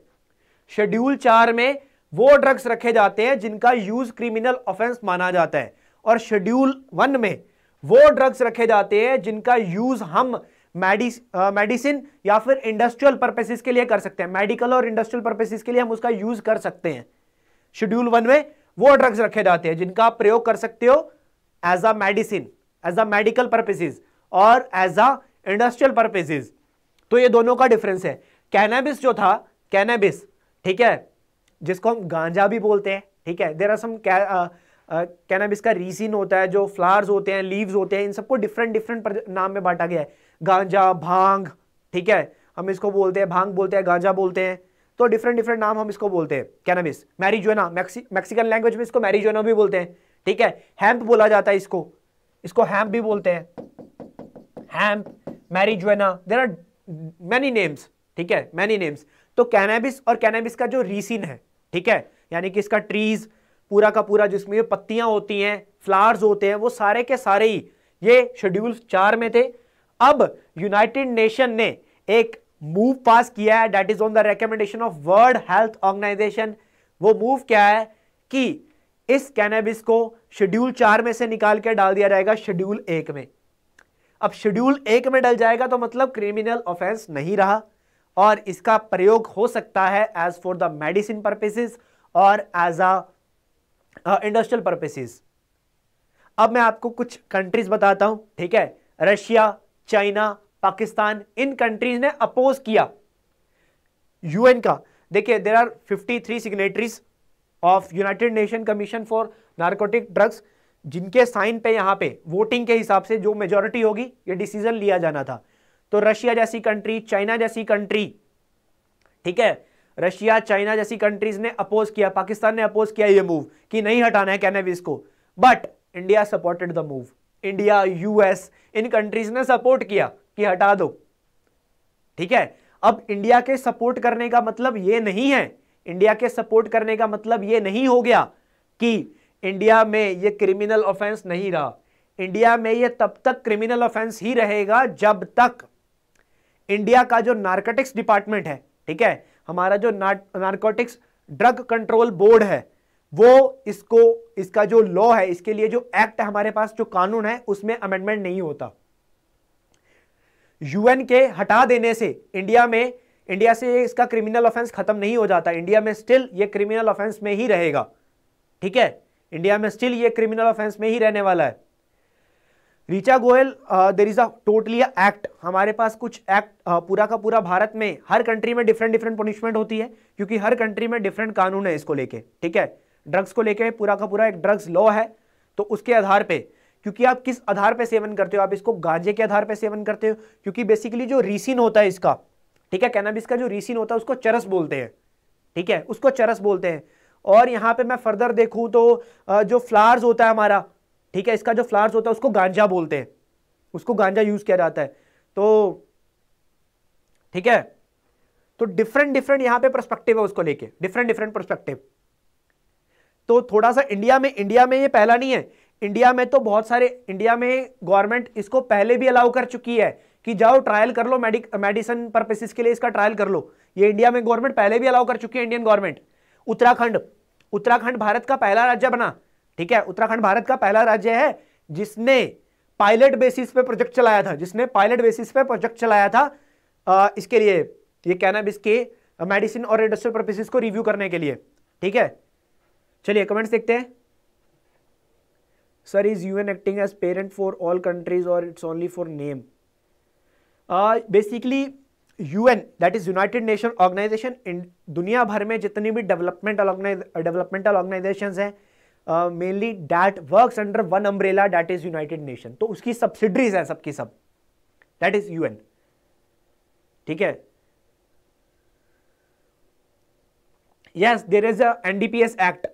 शेड्यूल चार में वो ड्रग्स रखे जाते हैं जिनका यूज क्रिमिनल ऑफेंस माना जाता है और शेड्यूल वन में वो ड्रग्स रखे जाते हैं जिनका यूज हम मेडिसिन मेडिसिन या फिर इंडस्ट्रियल पर्पेसिस के लिए कर सकते हैं मेडिकल और इंडस्ट्रियल पर्पेसिस के लिए हम उसका यूज कर सकते हैं शेड्यूल वन में वो ड्रग्स रखे जाते हैं जिनका आप प्रयोग कर सकते हो as a medicine as a medical purposes और एज अ इंडस्ट्रियल पर्पसेज तो ये दोनों का डिफरेंस है कैनेबिस जो था कैनेबिस ठीक है जिसको हम गांजा भी बोलते हैं ठीक है देर आर सम कैनेबिस का रीसिन होता है जो फ्लावर्स होते हैं लीव्स होते हैं इन सबको डिफरेंट डिफरेंट नाम में बांटा गया है गांजा भांग ठीक है हम इसको बोलते हैं भांग बोलते हैं गांजा बोलते हैं तो डिफरेंट डिफरेंट नाम हम इसको बोलते हैं कैनबिस मैरिजोना मैक्सिकन लैंग्वेज में इसको मैरिजोना भी बोलते हैं ठीक है हैम्प बोला जाता है इसको इसको हैम्प भी बोलते हैं hemp marijuana there are many names ठीक है मैनी नेम्स तो कैनाबिस और कैनाबिस का जो रीसिन है ठीक है यानी कि इसका ट्रीज पूरा का पूरा जिसमें पत्तियां होती हैं फ्लावर्स होते हैं वो सारे के सारे ही ये शेड्यूल चार में थे अब यूनाइटेड नेशन ने एक मूव पास किया है that is on the recommendation of World health Organisation वो मूव क्या है कि इस कैनेबिस को शेड्यूल चार में से निकाल के डाल दिया जाएगा शेड्यूल एक में अब शेड्यूल एक में डल जाएगा तो मतलब क्रिमिनल ऑफेंस नहीं रहा और इसका प्रयोग हो सकता है as for the medicine purposes और एज अ इंडस्ट्रियल परपेसिस अब मैं आपको कुछ कंट्रीज बताता हूं ठीक है रशिया चाइना पाकिस्तान इन कंट्रीज ने अपोज किया यूएन का देखिए there are 53 signatories of United Nation Commission for Narcotic Drugs जिनके साइन पे यहां पे वोटिंग के हिसाब से जो मेजोरिटी होगी ये डिसीजन लिया जाना था तो रशिया जैसी कंट्री चाइना जैसी कंट्री ठीक है रशिया चाइना जैसी कंट्रीज ने अपोज किया पाकिस्तान ने अपोज किया ये मूव कि नहीं हटाना है कैनेविस को but India supported the move India US इन कंट्रीज ने सपोर्ट किया कि हटा दो ठीक है अब इंडिया के सपोर्ट करने का मतलब यह नहीं है इंडिया के सपोर्ट करने का मतलब यह नहीं हो गया कि इंडिया में यह क्रिमिनल ऑफेंस नहीं रहा इंडिया में यह तब तक क्रिमिनल ऑफेंस ही रहेगा जब तक इंडिया का जो नार्कोटिक्स डिपार्टमेंट है ठीक है हमारा जो नार्कोटिक्स ड्रग कंट्रोल बोर्ड है वो इसको इसका जो लॉ है इसके लिए जो एक्ट है हमारे पास जो कानून है उसमें अमेंडमेंट नहीं होता यूएन के हटा देने से इंडिया में इंडिया से इसका क्रिमिनल ऑफेंस खत्म नहीं हो जाता इंडिया में स्टिल ये क्रिमिनल ऑफेंस में ही रहेगा ठीक है इंडिया में स्टिल ये क्रिमिनल ऑफेंस में ही रहने वाला है Richa Goyal there is a totally act हमारे पास कुछ एक्ट uh, पूरा का पूरा भारत में हर कंट्री में डिफरेंट डिफरेंट पनिशमेंट होती है क्योंकि हर कंट्री में डिफरेंट कानून है इसको लेके ठीक है ड्रग्स को लेके पूरा का पूरा एक ड्रग्स लॉ है तो उसके आधार पर क्योंकि आप किस आधार पर सेवन करते हो आप इसको गांजे के आधार पर सेवन करते हो क्योंकि बेसिकली जो रीसिन होता है इसका ठीक है कैनाबिस का जो रीसिन होता है उसको चरस बोलते हैं ठीक है उसको चरस बोलते हैं और यहाँ पे मैं फर्दर देखूँ तो जो फ्लावर्स होता है हमारा ठीक है इसका जो फ्लावर्स होता है उसको गांजा बोलते हैं उसको गांजा यूज़ किया जाता है तो ठीक है तो डिफरेंट डिफरेंट यहाँ पे परस्पेक्टिव है उसको लेके डिफरेंट डिफरेंट परस्पेक्टिव तो थोड़ा सा इंडिया में इंडिया में ये पहला नहीं है इंडिया में तो बहुत सारे इंडिया में गवर्नमेंट इसको पहले भी अलाउ कर चुकी है कि जाओ ट्रायल कर लो मेडिक मेडिसिन परपेसिस के लिए इसका ट्रायल कर लो ये इंडिया में गवर्नमेंट पहले भी अलाउ कर चुकी है इंडियन गवर्नमेंट उत्तराखंड उत्तराखंड भारत का पहला राज्य बना ठीक है उत्तराखंड भारत का पहला राज्य है जिसने पायलट बेसिस पे प्रोजेक्ट चलाया था जिसने पायलट बेसिस पे प्रोजेक्ट चलाया था आ, इसके लिए ये कैनाबिस के मेडिसिन और इंडस्ट्रियल परपेसिस को रिव्यू करने के लिए ठीक है चलिए कमेंट्स देखते हैं is U N acting as parent for all countries और it's only for name basically U UN that is United Nation Organisation दुनिया भर में जितनी भी डेवलपमेंट डेवलपमेंटल ऑर्गेनाइजेशन हैं mainly that work under one umbrella that is United Nation तो उसकी subsidiaries हैं सबकी सब दैट इज यूएन ठीक है yes there is a NDPS act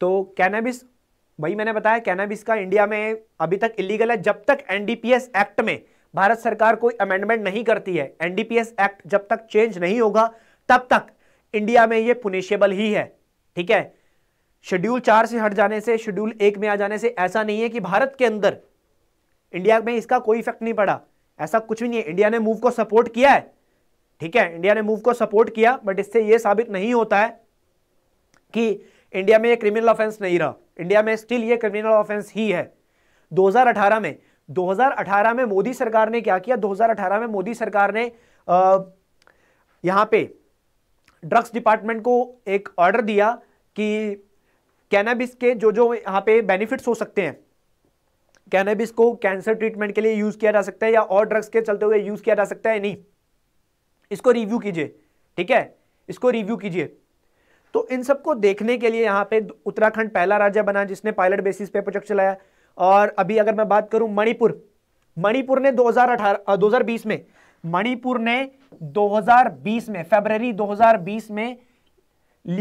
तो कैनाबिस भाई मैंने बताया कैनाबिस का इंडिया में अभी तक इलीगल है जब तक एनडीपीएस एक्ट में भारत सरकार कोई अमेंडमेंट नहीं करती है एनडीपीएस एक्ट जब तक चेंज नहीं होगा तब तक इंडिया में ये पुनिशेबल ही है ठीक है शेड्यूल चार से हट जाने से शेड्यूल एक में आ जाने से ऐसा नहीं है कि भारत के अंदर इंडिया में इसका कोई इफेक्ट नहीं पड़ा ऐसा कुछ भी नहीं है इंडिया ने मूव को सपोर्ट किया है ठीक है इंडिया ने मूव को सपोर्ट किया बट इससे यह साबित नहीं होता है कि इंडिया में ये क्रिमिनल ऑफेंस नहीं रहा इंडिया में स्टिल ये क्रिमिनल ऑफेंस ही है 2018 में 2018 में मोदी सरकार ने क्या किया 2018 में मोदी सरकार ने आ, यहां पे ड्रग्स डिपार्टमेंट को एक ऑर्डर दिया कि कैनाबिस के जो जो यहां पे बेनिफिट्स हो सकते हैं कैनाबिस को कैंसर ट्रीटमेंट के लिए यूज़ किया जा सकता है या और ड्रग्स के चलते हुए यूज़ किया जा सकता है नहीं इसको रिव्यू कीजिए ठीक है इसको रिव्यू कीजिए तो इन सबको देखने के लिए यहाँ पे उत्तराखंड पहला राज्य बना जिसने पायलट बेसिस पे प्रोजेक्ट चलाया और अभी अगर मैं बात करूं मणिपुर मणिपुर ने 2018 2020 में मणिपुर ने 2020 में फरवरी 2020 में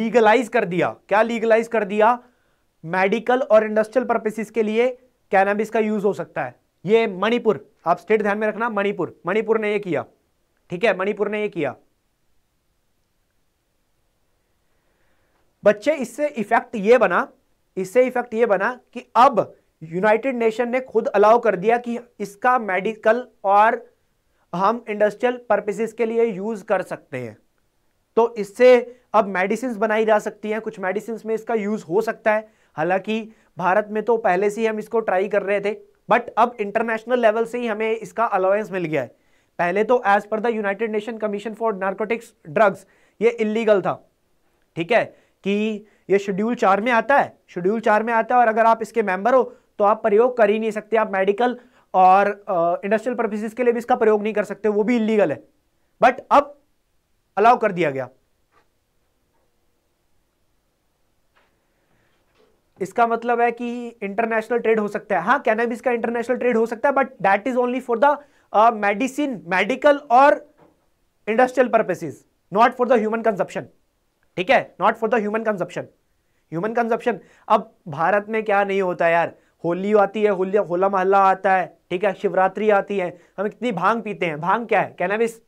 लीगलाइज कर दिया क्या लीगलाइज कर दिया मेडिकल और इंडस्ट्रियल पर्पसेस के लिए कैनाबिस का यूज हो सकता है ये मणिपुर आप स्टेट ध्यान में रखना मणिपुर मणिपुर ने ये किया ठीक है मणिपुर ने ये किया बच्चे इससे इफेक्ट ये बना इससे इफेक्ट ये बना कि अब यूनाइटेड नेशन ने खुद अलाउ कर दिया कि इसका मेडिकल और हम इंडस्ट्रियल पर्पसेस के लिए यूज कर सकते हैं तो इससे अब मेडिसिन बनाई जा सकती हैं कुछ मेडिसिन में इसका यूज हो सकता है हालांकि भारत में तो पहले से ही हम इसको ट्राई कर रहे थे बट अब इंटरनेशनल लेवल से ही हमें इसका अलाउंस मिल गया है पहले तो as per the United Nation Commission for Narcotics Drugs ये इलीगल था ठीक है कि ये शेड्यूल चार में आता है शेड्यूल चार में आता है और अगर आप इसके मेंबर हो तो आप प्रयोग कर ही नहीं सकते आप मेडिकल और इंडस्ट्रियल uh, के लिए भी इसका प्रयोग नहीं कर सकते वो भी इलीगल है बट अब अलाउ कर दिया गया इसका मतलब है कि इंटरनेशनल ट्रेड हो सकता है हाँ कैनाबिस का इंटरनेशनल ट्रेड हो सकता है but that is only for the medicine medical और industrial purposes not for the human consumption ठीक है not for the human consumption human consumption अब भारत में क्या नहीं होता यार होली आती है होली होला मोहल्ला आता है ठीक है शिवरात्रि आती है हम कितनी भांग पीते हैं भांग क्या है कैनाविस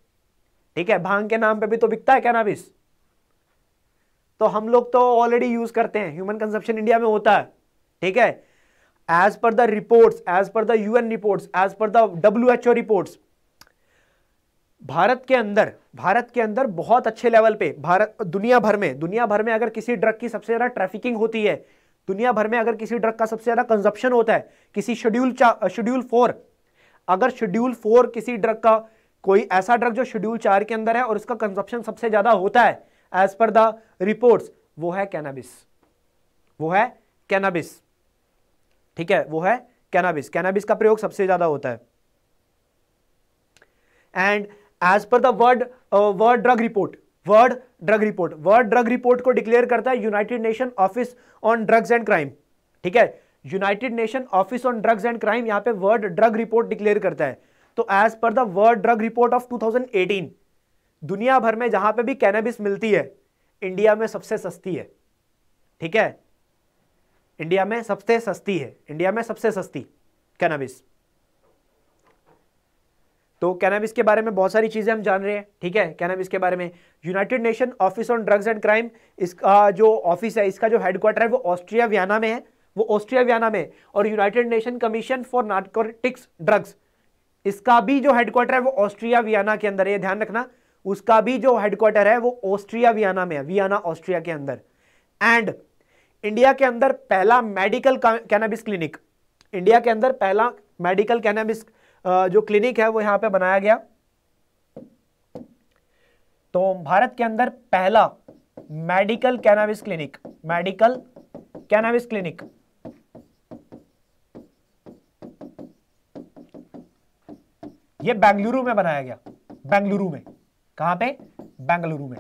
ठीक है भांग के नाम पे भी तो बिकता है कैनाविस तो हम लोग तो ऑलरेडी यूज करते हैं ह्यूमन कंजप्शन इंडिया में होता है ठीक है as per the reports as per the UN reports as per the W H O reports भारत के अंदर भारत के अंदर बहुत अच्छे लेवल पे भारत दुनिया भर में दुनिया भर में अगर किसी ड्रग की सबसे ज़्यादा ट्रैफिकिंग होती है दुनिया भर में अगर किसी ड्रग का सबसे ज़्यादा कंजप्शन होता है किसी शेड्यूल शेड्यूल फोर अगर शेड्यूल फोर किसी ड्रग का कोई ऐसा ड्रग जो शेड्यूल चार के अंदर है और उसका कंजप्शन सबसे ज़्यादा होता है एज पर द रिपोर्ट वो है कैनाबिस वो है कैनाबिस ठीक है वो है कैनाबिस कैनाबिस का प्रयोग सबसे ज़्यादा होता है and as per world world drug report world drug report world drug report को डिक्लेयर करता है United Nation Office on Drugs and Crime ठीक है United Nation Office on Drugs and Crime यहां पे वर्ल्ड ड्रग रिपोर्ट डिक्लेयर करता है तो as per the world drug report of 2018 दुनिया भर में जहां पे भी कैनबिस मिलती है इंडिया में सबसे सस्ती है ठीक है इंडिया में सबसे सस्ती है इंडिया में सबसे सस्ती कैनबिस तो कैनाबिस के बारे में बहुत सारी चीज़ें हम जान रहे हैं ठीक है कैनाबिस के बारे में United Nation Office on Drugs and Crime इसका जो ऑफिस है इसका जो हेडक्वार्टर है वो ऑस्ट्रिया वियाना में है वो ऑस्ट्रिया वियाना में और United Nation Commission for Narcotics Drugs इसका भी जो हेडक्वार्टर है वो ऑस्ट्रिया वियाना के अंदर है ध्यान रखना उसका भी जो हेडक्वार्टर है वो ऑस्ट्रिया वियाना में है वियाना ऑस्ट्रिया के अंदर एंड इंडिया के अंदर पहला मेडिकल कैनाबिस क्लिनिक इंडिया के अंदर पहला मेडिकल कैनाबिस जो क्लिनिक है वो यहां पे बनाया गया तो भारत के अंदर पहला medical cannabis clinic medical cannabis clinic ये बेंगलुरु में बनाया गया बेंगलुरु में कहां पे बेंगलुरु में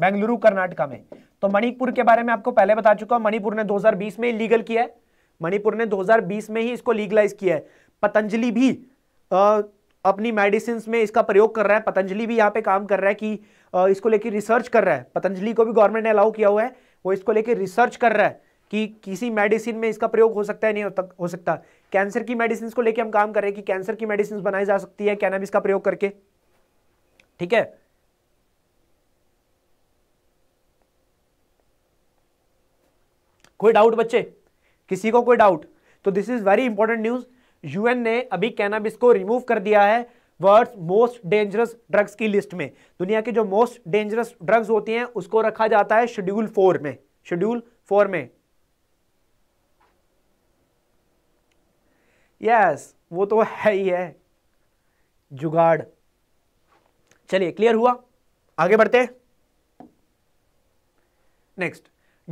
बेंगलुरु कर्नाटका में तो मणिपुर के बारे में आपको पहले बता चुका हूं मणिपुर ने 2020 में लीगल किया है मणिपुर ने 2020 में ही इसको लीगलाइज किया है पतंजलि भी आ, अपनी मेडिसिन में इसका प्रयोग कर रहा है पतंजलि भी यहाँ पे काम कर रहा है कि आ, इसको लेकर रिसर्च कर रहा है पतंजलि को भी गवर्नमेंट ने अलाउ किया हुआ है वो इसको लेकर रिसर्च कर रहा है कि किसी मेडिसिन में इसका प्रयोग हो सकता है नहीं हो, हो सकता कैंसर की मेडिसिन को लेकर हम काम कर रहे हैं कि कैंसर की मेडिसिन बनाई जा सकती है नाम का प्रयोग करके ठीक है कोई डाउट बच्चे किसी को कोई डाउट तो this is very important news UN ने अभी कैनाबिस को रिमूव कर दिया है वर्ड्स मोस्ट डेंजरस ड्रग्स की लिस्ट में दुनिया के जो मोस्ट डेंजरस ड्रग्स होती हैं उसको रखा जाता है शेड्यूल फोर में शेड्यूल फोर में यस yes, वो तो है ही है जुगाड़ चलिए क्लियर हुआ आगे बढ़ते next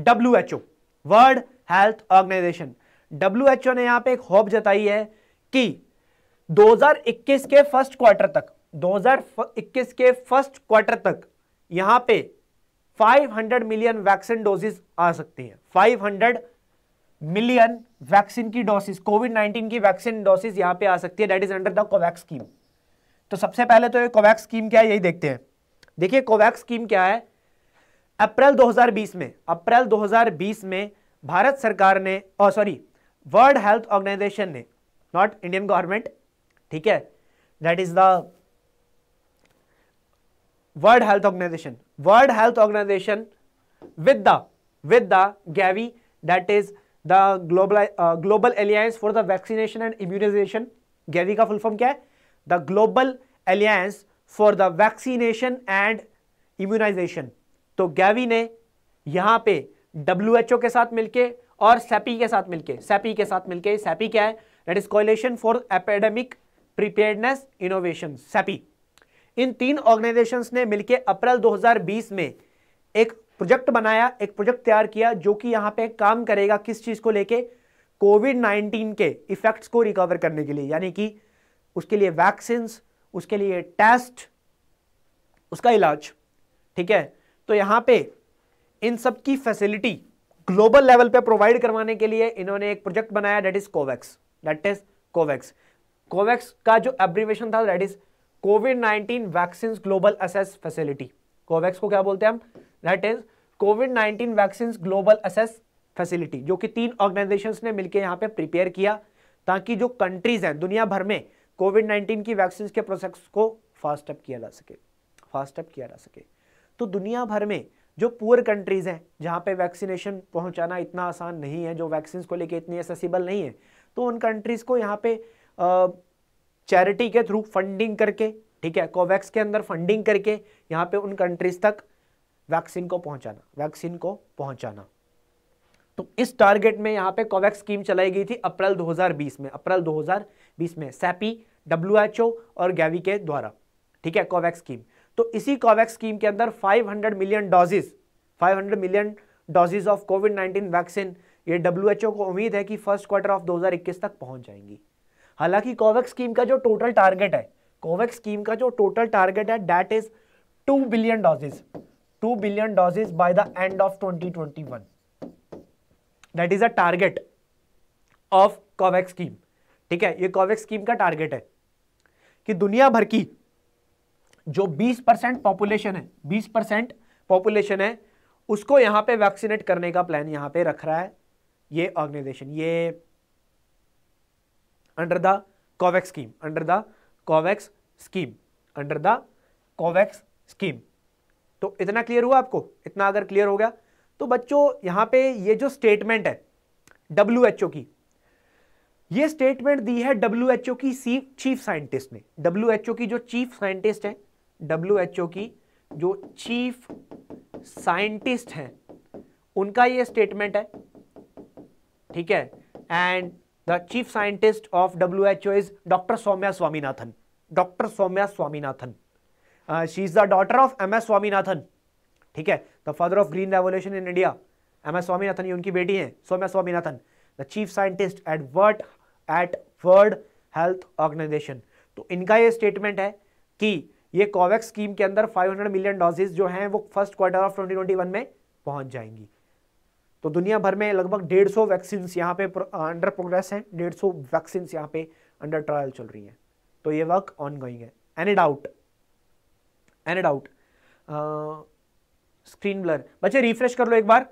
W H O World health Organisation W ने यहां पे एक होप जताई है कि 2021 के फर्स्ट क्वार्टर तक 2021 के फर्स्ट क्वार्टर तक यहां पे 500 मिलियन वैक्सीन डोजेस आ सकती है 500 मिलियन वैक्सीन की डोसेस कोविड 19 की वैक्सीन डोसेस यहां पे आ सकती है that is under the Covax scheme तो सबसे पहले तो ये कोवैक्स स्कीम क्या है यही देखते हैं देखिए कोवैक्स स्कीम क्या है अप्रैल 2020 में अप्रैल 2020 में भारत सरकार ने सॉरी वर्ल्ड हेल्थ ऑर्गेनाइजेशन ने नॉट इंडियन गवर्नमेंट ठीक है that is the world health organization world health organization with the with the Gavi that is the global global alliance for the vaccination and immunization Gavi का full form क्या है the global alliance for the vaccination and immunization तो Gavi ने यहां पर W H ओ के साथ मिलकर और सेपी के साथ मिलके सेपी के साथ मिलके सेपी क्या है that is coalition for epidemic preparedness innovation CEPI इन तीन ऑर्गेनाइजेशन ने मिलके अप्रैल 2020 में एक प्रोजेक्ट बनाया एक प्रोजेक्ट तैयार किया जो कि यहां पे काम करेगा किस चीज़ को लेके कोविड 19 के इफेक्ट्स को रिकवर करने के लिए यानी कि उसके लिए वैक्सीन उसके लिए टेस्ट उसका इलाज ठीक है तो यहां पे इन सब की फैसिलिटी ग्लोबल लेवल पे प्रोवाइड करवाने के लिए इन्होंने एक प्रोजेक्ट बनाया that is COVAX that is COVAX COVAX का जो एब्रीवेशन था that is COVID nineteen vaccine global access facility COVAX को क्या बोलते हैं हम that is COVID nineteen vaccine global access facility जो कि तीन ऑर्गेनाइजेशन ने मिलकर यहाँ पे प्रिपेयर किया ताकि जो कंट्रीज हैं दुनिया भर में कोविड नाइन्टीन की वैक्सीन के प्रोसेस को फास्ट अप किया जा सके फास्ट अप किया जा सके तो दुनिया भर में जो पुअर कंट्रीज़ हैं जहाँ पे वैक्सीनेशन पहुँचाना इतना आसान नहीं है जो वैक्सीन को लेके इतनी एसेसिबल नहीं है तो उन कंट्रीज़ को यहाँ पे चैरिटी के थ्रू फंडिंग करके ठीक है कोवैक्स के अंदर फंडिंग करके यहाँ पे उन कंट्रीज़ तक वैक्सीन को पहुँचाना वैक्सीन को पहुँचाना तो इस टारगेट में यहाँ पे कोवैक्स स्कीम चलाई गई थी अप्रैल 2020 में अप्रैल 2020 में सैपी डब्ल्यू और गैवी के द्वारा ठीक है कोवैक्स स्कीम तो इसी कोवैक्स स्कीम के अंदर 500 million doses 500 million doses of COVID 19 vaccine ये डब्ल्यू को उम्मीद है कि फर्स्ट क्वार्टर ऑफ 2021 तक पहुंच जाएंगी हालांकि कोवैक्स स्कीम का जो टोटल टारगेट है कोवैक्स स्कीम का जो टोटल टारगेट है that is two billion doses two billion doses by the end of twenty that is a target of COVAX scheme ठीक है ये कोवैक्स स्कीम का टारगेट है कि दुनिया भर की जो 20 परसेंट पॉपुलेशन है 20 परसेंट पॉपुलेशन है उसको यहां पे वैक्सीनेट करने का प्लान यहां पे रख रहा है ये ऑर्गेनाइजेशन ये under the Covax scheme under the Covax scheme under the Covax scheme तो इतना क्लियर हुआ आपको इतना अगर क्लियर हो गया तो बच्चों यहां पे ये जो स्टेटमेंट है डब्ल्यू की ये स्टेटमेंट दी है डब्ल्यू की चीफ साइंटिस्ट ने डब्ल्यू की जो चीफ साइंटिस्ट है डब्ल्यू की जो चीफ साइंटिस्ट हैं उनका ये स्टेटमेंट है ठीक है and the chief scientist of W H O is doctor Soumya Swaminathan doctor Soumya Swaminathan she is the daughter of M S Swaminathan ठीक है the father of green revolution in India M S Swaminathan ये उनकी बेटी हैं Soumya Swaminathan the chief scientist at word at world health organization तो इनका ये statement है कि ये कोवैक्स स्कीम के अंदर 500 मिलियन डोजेज जो हैं वो फर्स्ट क्वार्टर ऑफ 2021 में पहुंच जाएंगी तो दुनिया भर में लगभग 150 सौ वैक्सीन यहाँ पे अंडर प्रोग्रेस uh, हैं 150 सौ वैक्सीन यहाँ पे अंडर ट्रायल चल रही हैं तो ये वर्क ऑन गोइंग है any doubt any doubt screen blur बच्चे रिफ्रेश कर लो एक बार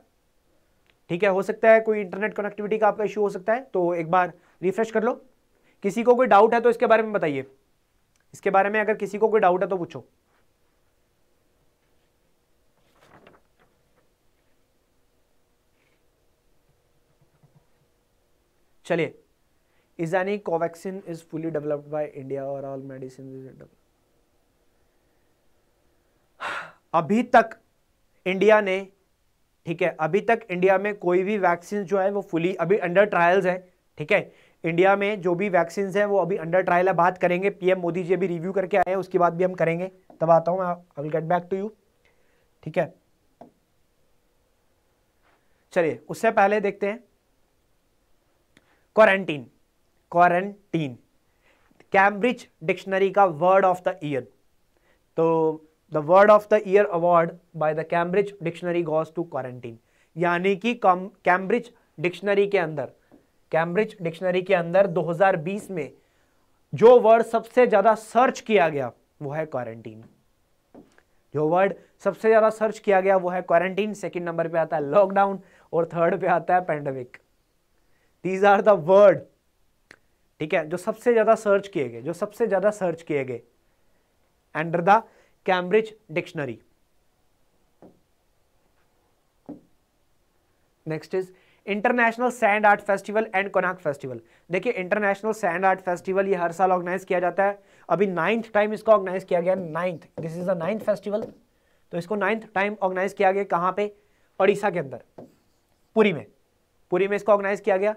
ठीक है हो सकता है कोई इंटरनेट कनेक्टिविटी का आपका इश्यू हो सकता है तो एक बार रिफ्रेश कर लो किसी को कोई डाउट है तो इसके बारे में बताइए इसके बारे में अगर किसी को कोई डाउट है तो पूछो चलिए is any covaxin is fully developed by India और ऑल मेडिसिन अभी तक इंडिया ने ठीक है अभी तक इंडिया में कोई भी वैक्सीन जो है वो फुली अभी अंडर ट्रायल्स है ठीक है इंडिया में जो भी वैक्सीन हैं वो अभी अंडर ट्रायल है बात करेंगे पीएम मोदी जी अभी रिव्यू करके आए हैं उसके बाद भी हम करेंगे तब आता हूं I will get back to you ठीक है चलिए उससे पहले देखते हैं क्वारंटीन क्वारंटीन कैम्ब्रिज डिक्शनरी का वर्ड ऑफ द ईयर तो the word of the year award by the Cambridge dictionary goes to quarantine यानी कि कैम्ब्रिज डिक्शनरी के अंदर कैम्ब्रिज डिक्शनरी के अंदर 2020 में जो वर्ड सबसे ज़्यादा सर्च किया गया वो है क्वारंटीन जो वर्ड सबसे ज़्यादा सर्च किया गया वो है क्वारंटीन सेकेंड नंबर पे आता है लॉकडाउन और थर्ड पे आता है pandemic these are the word ठीक है जो सबसे ज़्यादा सर्च किए गए जो सबसे ज़्यादा सर्च किए गए under the Cambridge dictionary next is international sand art festival and Konark festival देखिए इंटरनेशनल सैंड आर्ट फेस्टिवल ये हर साल ऑर्गेनाइज किया जाता है अभी नाइन्थ टाइम इसको ऑर्गेनाइज किया गया ninth this is the ninth festival तो इसको नाइन्थ टाइम ऑर्गेनाइज किया गया कहाँ पे उड़ीसा के अंदर पुरी में पुरी में इसको ऑर्गेनाइज किया गया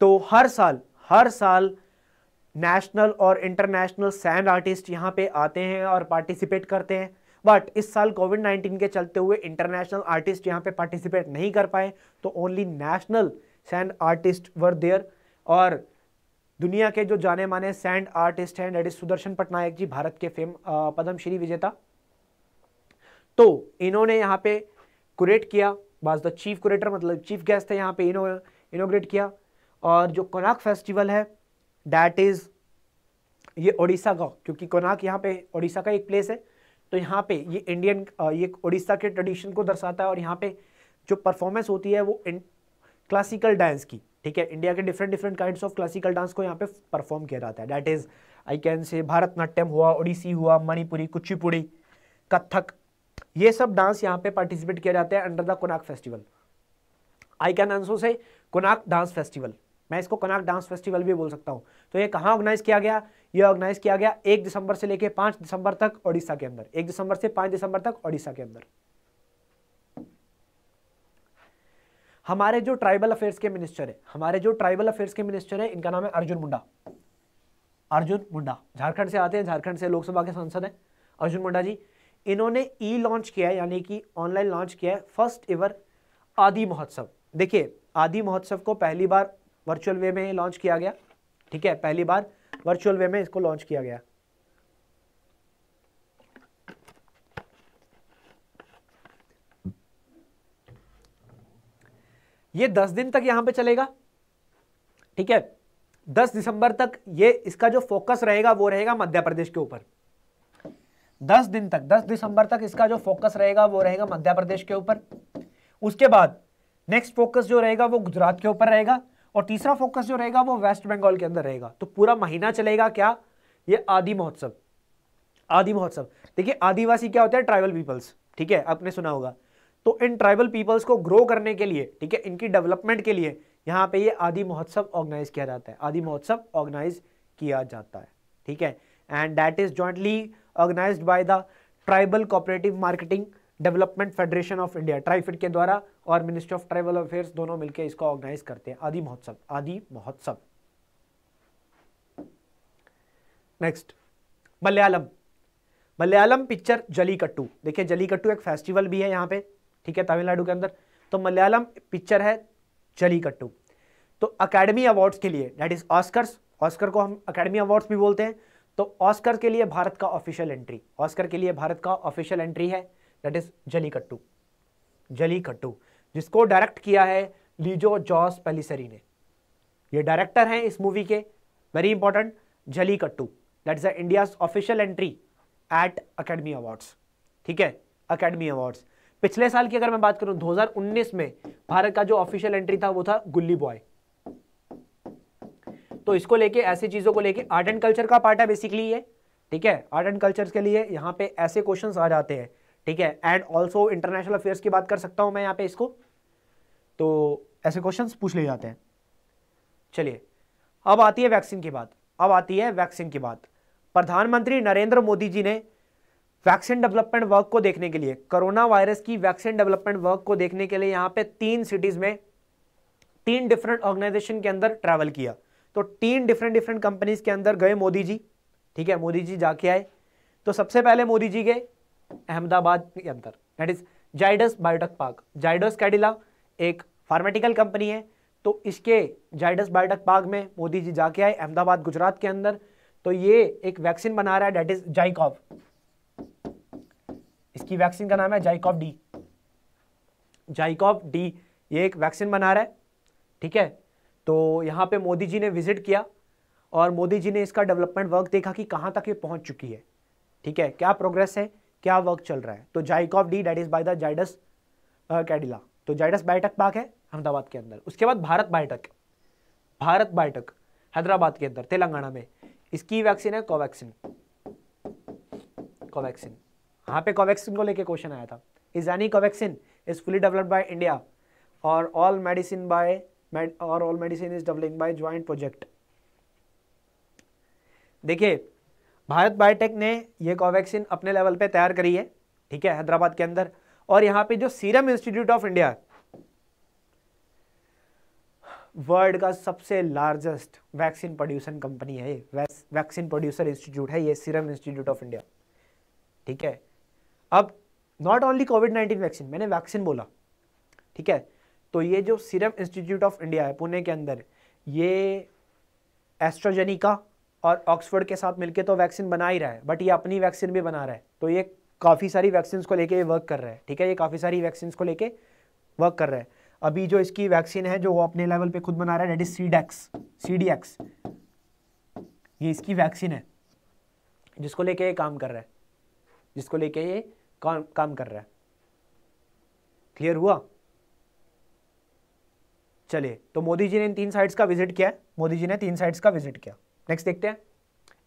तो हर साल हर साल नेशनल और इंटरनेशनल सैंड आर्टिस्ट यहाँ पे आते हैं और पार्टिसिपेट करते हैं बट इस साल कोविड 19 के चलते हुए इंटरनेशनल आर्टिस्ट यहाँ पे पार्टिसिपेट नहीं कर पाए तो only national sand artist were there और दुनिया के जो जाने माने सैंड आर्टिस्ट हैं डेट इज सुदर्शन पटनायक जी भारत के फेम पद्मश्री विजेता तो इन्होंने यहाँ पे कुरेट किया बाज द चीफ कुरेटर मतलब चीफ गेस्ट थे यहाँ पे इनो इनोग्रेट किया और जो कोनाक फेस्टिवल है डैट इज़ ये ओडिशा का क्योंकि कोनाक यहाँ पे ओडिशा का एक प्लेस है तो यहाँ पे ये इंडियन ये उड़ीसा के ट्रेडिशन को दर्शाता है और यहाँ पे जो परफॉर्मेंस होती है वो क्लासिकल डांस की ठीक है इंडिया के different different kind of classical dance को यहाँ पे परफॉर्म किया जाता है that is I can say Bharatanatyam हुआ उड़ीसी हुआ मणिपुरी कुचिपुड़ी कथक ये सब डांस यहाँ पे पार्टिसिपेट किया जाता है under the Konark festival I can आंसो से कोनाक डांस फेस्टिवल मैं इसको कनाक डांस फेस्टिवल भी बोल सकता हूँ तो ये कहाँ ऑर्गेनाइज किया गया ये ऑर्गेनाइज किया गया एक दिसंबर से लेकर पांच दिसंबर तक ओडिशा के अंदर एक दिसंबर से पांच दिसंबर तक ओडिशा के अंदर हमारे जो ट्राइबल अफेयर्स के मिनिस्टर है हमारे जो ट्राइबल अफेयर्स के मिनिस्टर है इनका नाम है अर्जुन मुंडा अर्जुन मुंडा झारखंड से आते हैं झारखंड से लोकसभा के सांसद हैं अर्जुन मुंडा जी इन्होंने ई लॉन्च किया है यानी कि ऑनलाइन लॉन्च किया है फर्स्ट एवर आदि महोत्सव देखिए आदि महोत्सव को पहली बार वर्चुअल वे में लॉन्च किया गया ठीक है पहली बार वर्चुअल वे में इसको लॉन्च किया गया ये दस दिन तक यहां पे चलेगा ठीक है दस दिसंबर तक ये इसका जो फोकस रहेगा वो रहेगा मध्य प्रदेश के ऊपर दस दिन तक दस दिसंबर तक इसका जो फोकस रहेगा वो रहेगा मध्य प्रदेश के ऊपर उसके बाद नेक्स्ट फोकस जो रहेगा वो गुजरात के ऊपर रहेगा और तीसरा फोकस जो रहेगा वो वेस्ट बंगाल के अंदर रहेगा तो पूरा महीना चलेगा क्या ये आदि महोत्सव आदि महोत्सव देखिए आदिवासी क्या होते हैं ट्राइबल पीपल्स ठीक है आपने सुना होगा तो इन ट्राइबल पीपल्स को ग्रो करने के लिए ठीक है इनकी डेवलपमेंट के लिए यहाँ पे ये आदि महोत्सव ऑर्गेनाइज किया जाता है आदि महोत्सव ऑर्गेनाइज किया जाता है ठीक है and that is jointly organize by the tribal cooperative marketing development federation of India TRIFED के द्वारा और मिनिस्ट्री ऑफ ट्राइबल अफेयर्स दोनों मिलकर इसको ऑर्गेनाइज करते हैं आदि महोत्सव आदि महोत्सव नेक्स्ट मलयालम मलयालम पिक्चर जलीकट्टू देखिए जलीकट्टू एक फेस्टिवल भी है यहाँ पे ठीक है तमिलनाडु के अंदर तो मलयालम पिक्चर है जलीकट्टू तो अकेडमी अवार्ड्स के लिए डेट इज ऑस्कर्स ऑस्कर को हम अकेडमी अवार्ड्स भी बोलते हैं तो ऑस्कर के लिए भारत का ऑफिशियल एंट्री ऑस्कर के लिए भारत का ऑफिशियल एंट्री है दैट इज जलीकट्टू जलीकट्टू जिसको डायरेक्ट किया है लीजो जॉस पेलिसरी ने ये डायरेक्टर हैं इस मूवी के very important Jallikattu that is a India official entry at academy awards ठीक है अकेडमी अवार्ड्स पिछले साल की अगर मैं बात करूं 2019 में भारत का जो ऑफिशियल एंट्री था वो था गुल्ली बॉय तो इसको लेके ऐसी चीजों को लेके आर्ट एंड कल्चर का पार्ट है बेसिकली ये ठीक है आर्ट एंड कल्चर के लिए यहाँ पे ऐसे क्वेश्चन आ जाते हैं ठीक है एंड ऑल्सो इंटरनेशनल अफेयर्स की बात कर सकता हूं मैं यहाँ पे इसको तो ऐसे क्वेश्चंस पूछ ले जाते हैं चलिए अब आती है वैक्सीन की बात अब आती है वैक्सीन की बात प्रधानमंत्री नरेंद्र मोदी जी ने वैक्सीन डेवलपमेंट वर्क को देखने के लिए कोरोना वायरस की वैक्सीन डेवलपमेंट वर्क को देखने के लिए यहां पे तीन सिटीज में तीन डिफरेंट ऑर्गेनाइजेशन के अंदर ट्रैवल किया तो तीन डिफरेंट डिफरेंट कंपनीज के अंदर गए मोदी जी ठीक है मोदी जी जाके आए तो सबसे पहले मोदी जी गए अहमदाबाद के अंदर that is Zydus biotech park Zydus Cadila एक फार्मेटिकल कंपनी है तो इसके जाइडस बायोटेक पार्क में मोदी जी जाके आए अहमदाबाद गुजरात के अंदर तो ये एक वैक्सीन बना रहा है डेट इज जाइकॉव इसकी वैक्सीन का नाम है जाइकॉव डी जाइकॉव डी ये एक वैक्सीन बना रहा है ठीक है तो यहाँ पे मोदी जी ने विजिट किया और मोदी जी ने इसका डेवलपमेंट वर्क देखा कि कहाँ तक ये पहुँच चुकी है ठीक है क्या प्रोग्रेस है क्या वर्क चल रहा है तो ZyCoV D that is by the Zydus Cadila तो जाइडस बायोटेक पार्क है अहमदाबाद के अंदर उसके बाद भारत बायोटेक भारत बायोटेक हैदराबाद के अंदर तेलंगाना में इसकी वैक्सीन है कोवैक्सिन कोवैक्सिन हाँ पे कोवैक्सिन को लेके क्वेश्चन आया था is any Covaxin is fully developed by India और ऑल मेडिसिन बाय और all medicine is developing by joint project देखिए भारत बायोटेक ने यह कोवैक्सिन अपने लेवल पे तैयार करी है ठीक है हैदराबाद के अंदर और यहां पे जो serum institute of India world का सबसे लार्जेस्ट वैक्सीन प्रोड्यूसन कंपनी है वैक्सीन प्रोड्यूसर इंस्टीट्यूट है ये सीरम इंस्टीट्यूट ऑफ इंडिया ठीक है अब not only COVID nineteen vaccine मैंने वैक्सीन बोला ठीक है तो ये जो सीरम इंस्टीट्यूट ऑफ इंडिया है पुणे के अंदर ये एस्ट्रोजेनिका और ऑक्सफोर्ड के साथ मिलके तो वैक्सीन बना ही रहा है बट ये अपनी वैक्सीन भी बना रहा है तो ये काफ़ी सारी वैक्सीन को लेके वर्क कर रहा है ठीक है ये काफ़ी सारी वैक्सीन को लेके वर्क कर रहा है अभी जो इसकी वैक्सीन है जो वो अपने लेवल पे खुद बना रहा है that is C dex C D X ये इसकी वैक्सीन है जिसको लेके ये काम कर रहा है जिसको लेके ये काम काम कर रहा है क्लियर हुआ चलिए तो मोदी जी ने इन तीन साइड्स का विजिट किया मोदी जी ने तीन साइड्स का विजिट किया नेक्स्ट देखते हैं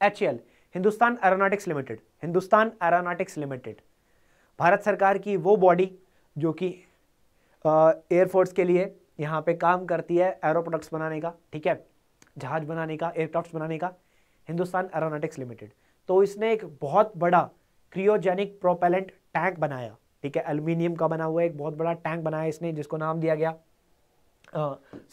H L Hindustan aeronautics limited Hindustan aeronautics limited Bharat सरकार की वो बॉडी जो कि एयरफोर्स के लिए यहाँ पे काम करती है एरो प्रोडक्ट्स बनाने का ठीक है जहाज बनाने का एयरक्राफ्ट बनाने का हिंदुस्तान एरोनॉटिक्स लिमिटेड तो इसने एक बहुत बड़ा क्रियोजेनिक प्रोपेलेंट टैंक बनाया ठीक है एल्यूमिनियम का बना हुआ एक बहुत बड़ा टैंक बनाया इसने जिसको नाम दिया गया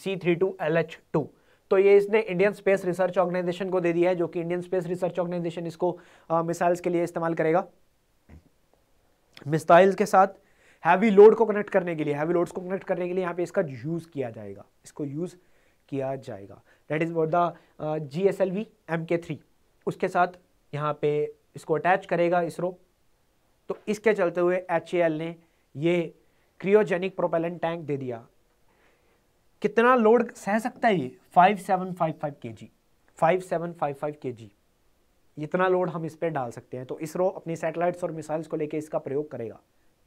C three two L H two तो ये इसने इंडियन स्पेस रिसर्च ऑर्गेनाइजेशन को दे दिया है जो कि इंडियन स्पेस रिसर्च ऑर्गेनाइजेशन इसको मिसाइल्स के लिए इस्तेमाल करेगा मिसाइल्स के साथ हैवी लोड को कनेक्ट करने के लिए हैवी लोड्स को कनेक्ट करने के लिए यहाँ पे इसका यूज़ किया जाएगा इसको यूज़ किया जाएगा that is what the G S L V M K three उसके साथ यहाँ पे इसको अटैच करेगा इसरो तो इसके चलते हुए एच ए एल ने ये क्रियोजेनिक प्रोपेलेंट टैंक दे दिया कितना लोड सह सकता है ये five seven five five K G five seven five five K G इतना लोड हम इस पर डाल सकते हैं तो इसरो अपनी सैटेलाइट्स और मिसाइल्स को लेकर इसका प्रयोग करेगा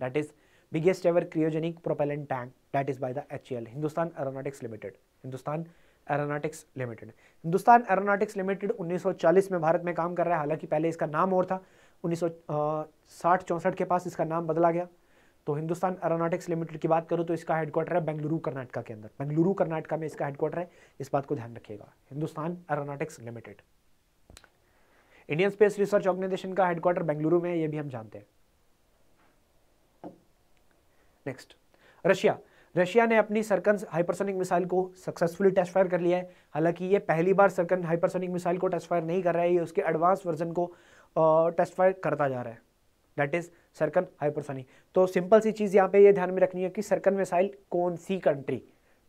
that is biggest ever cryogenic propellant tank that is by the H Hindustan aeronautics limited Hindustan aeronautics limited Hindustan aeronautics limited 1940 में भारत में काम कर रहा है हालांकि पहले इसका नाम और था उन्नीस सौ साठ के पास इसका नाम बदला गया तो हिंदुस्तान एरोनॉटिक्स लिमिटेड की बात करूँ तो इसका हेडक्वार्टर है बेंगलुरु कर्नाटका के अंदर बेंगलुरु कर्नाटका में इसका हेडक्वार्टर है इस बात को ध्यान रखिएगा Hindustan aeronautics limited Indian space research organization का हेडक्वार्टर बेंगलुरु में है ये भी हम जानते हैं नेक्स्ट रशिया रशिया ने अपनी सरकन हाइपरसोनिक मिसाइल को सक्सेसफुली टेस्ट फायर कर लिया है हालांकि ये पहली बार सरकन हाइपरसोनिक मिसाइल को टेस्ट फायर नहीं कर रहा है ये उसके एडवांस वर्जन को टेस्ट फायर करता जा रहा है दैट इज सर्कन हाइपरसोनिक तो सिंपल सी चीज़ यहाँ पे ये ध्यान में रखनी है कि सर्कन मिसाइल कौन सी कंट्री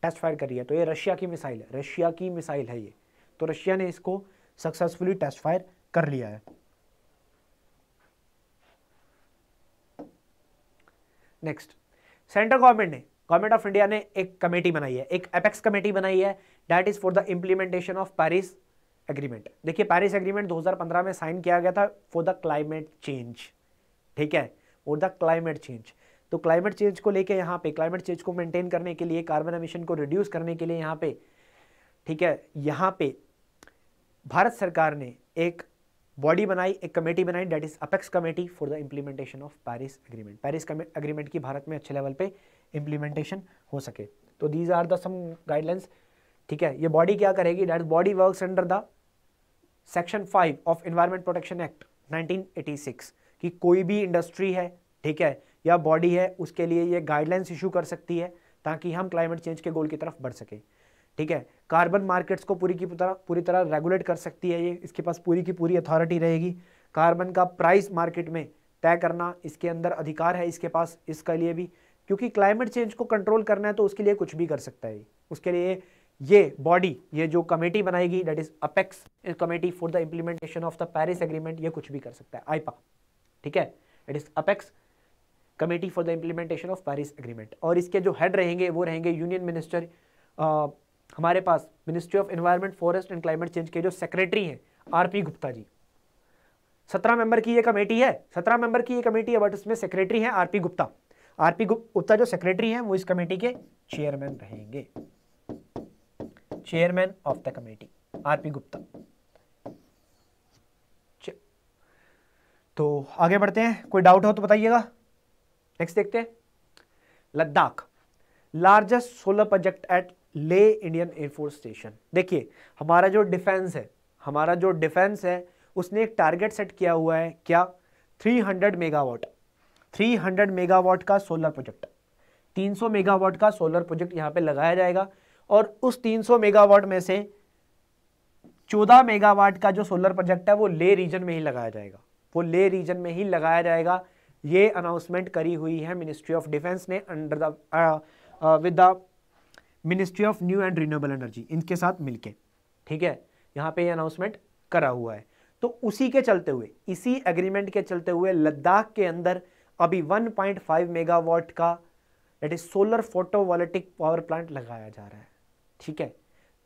टेस्ट फायर करी है तो ये रशिया की मिसाइल है रशिया की मिसाइल है ये तो रशिया ने इसको सक्सेसफुली टेस्ट फायर कर लिया है नेक्स्ट सेंट्रल गवर्नमेंट ने गवर्नमेंट ऑफ इंडिया ने एक कमेटी बनाई है एक एपेक्स कमेटी बनाई है that is for the implementation of Paris agreement देखिए पैरिस एग्रीमेंट 2015 में साइन किया गया था फॉर द क्लाइमेट चेंज ठीक है और द क्लाइमेट चेंज तो क्लाइमेट चेंज को लेके यहाँ पे क्लाइमेट चेंज को मेंटेन करने के लिए कार्बन एमिशन को रिड्यूस करने के लिए यहाँ पे ठीक है यहाँ पे भारत सरकार ने एक बॉडी बनाई एक कमेटी बनाई that is apex committee for the implementation of Paris agreement Paris agreement की भारत में अच्छे लेवल पे इम्प्लीमेंटेशन हो सके तो these are the some guidelines ठीक है ये बॉडी क्या करेगी that body works under the section five of environment protection act nineteen कि कोई भी इंडस्ट्री है ठीक है या बॉडी है उसके लिए ये गाइडलाइंस इशू कर सकती है ताकि हम क्लाइमेट चेंज के गोल की तरफ बढ़ सकें ठीक है कार्बन मार्केट्स को पूरी की तरह पूरी तरह रेगुलेट कर सकती है ये इसके पास पूरी की पूरी अथॉरिटी रहेगी कार्बन का प्राइस मार्केट में तय करना इसके अंदर अधिकार है इसके पास इसके लिए भी क्योंकि क्लाइमेट चेंज को कंट्रोल करना है तो उसके लिए कुछ भी कर सकता है उसके लिए ये बॉडी ये जो कमेटी बनाएगी that is apex committee for the implementation of the Paris agreement ये कुछ भी कर सकता है आईपा ठीक है it is apex committee for the implementation of Paris agreement और इसके जो हेड रहेंगे वो रहेंगे यूनियन मिनिस्टर हमारे पास ministry of environment forest and climate change के जो सेक्रेटरी हैं आर पी गुप्ता जी सत्रह मेंबर की ये कमेटी है सत्रह मेंबर की ये कमेटी है बट इसमें सेक्रेटरी हैं R P Gupta R P Gupta जो सेक्रेटरी हैं वो इस कमेटी के चेयरमैन रहेंगे chairman of the committee R P Gupta तो आगे बढ़ते हैं कोई डाउट हो तो बताइएगा नेक्स्ट देखते हैं Ladakh largest solar project at Leh Indian air force station देखिए हमारा जो डिफेंस है हमारा जो डिफेंस है उसने एक टारगेट सेट किया हुआ है क्या 300 मेगावाट 300 मेगावाट का सोलर प्रोजेक्ट 300 मेगावाट का सोलर प्रोजेक्ट यहां पे लगाया जाएगा और उस 300 मेगावाट में से 14 मेगावाट का जो सोलर प्रोजेक्ट है वो ले रीजन में ही लगाया जाएगा वो ले रीजन में ही लगाया जाएगा ये अनाउंसमेंट करी हुई है मिनिस्ट्री ऑफ डिफेंस ने under the with the ministry of new and renewable energy इनके साथ मिलके ठीक है यहाँ पे ये अनाउंसमेंट करा हुआ है तो उसी के चलते हुए इसी एग्रीमेंट के चलते हुए लद्दाख के अंदर अभी 1.5 मेगावाट का that is solar photovoltaic power plant लगाया जा रहा है ठीक है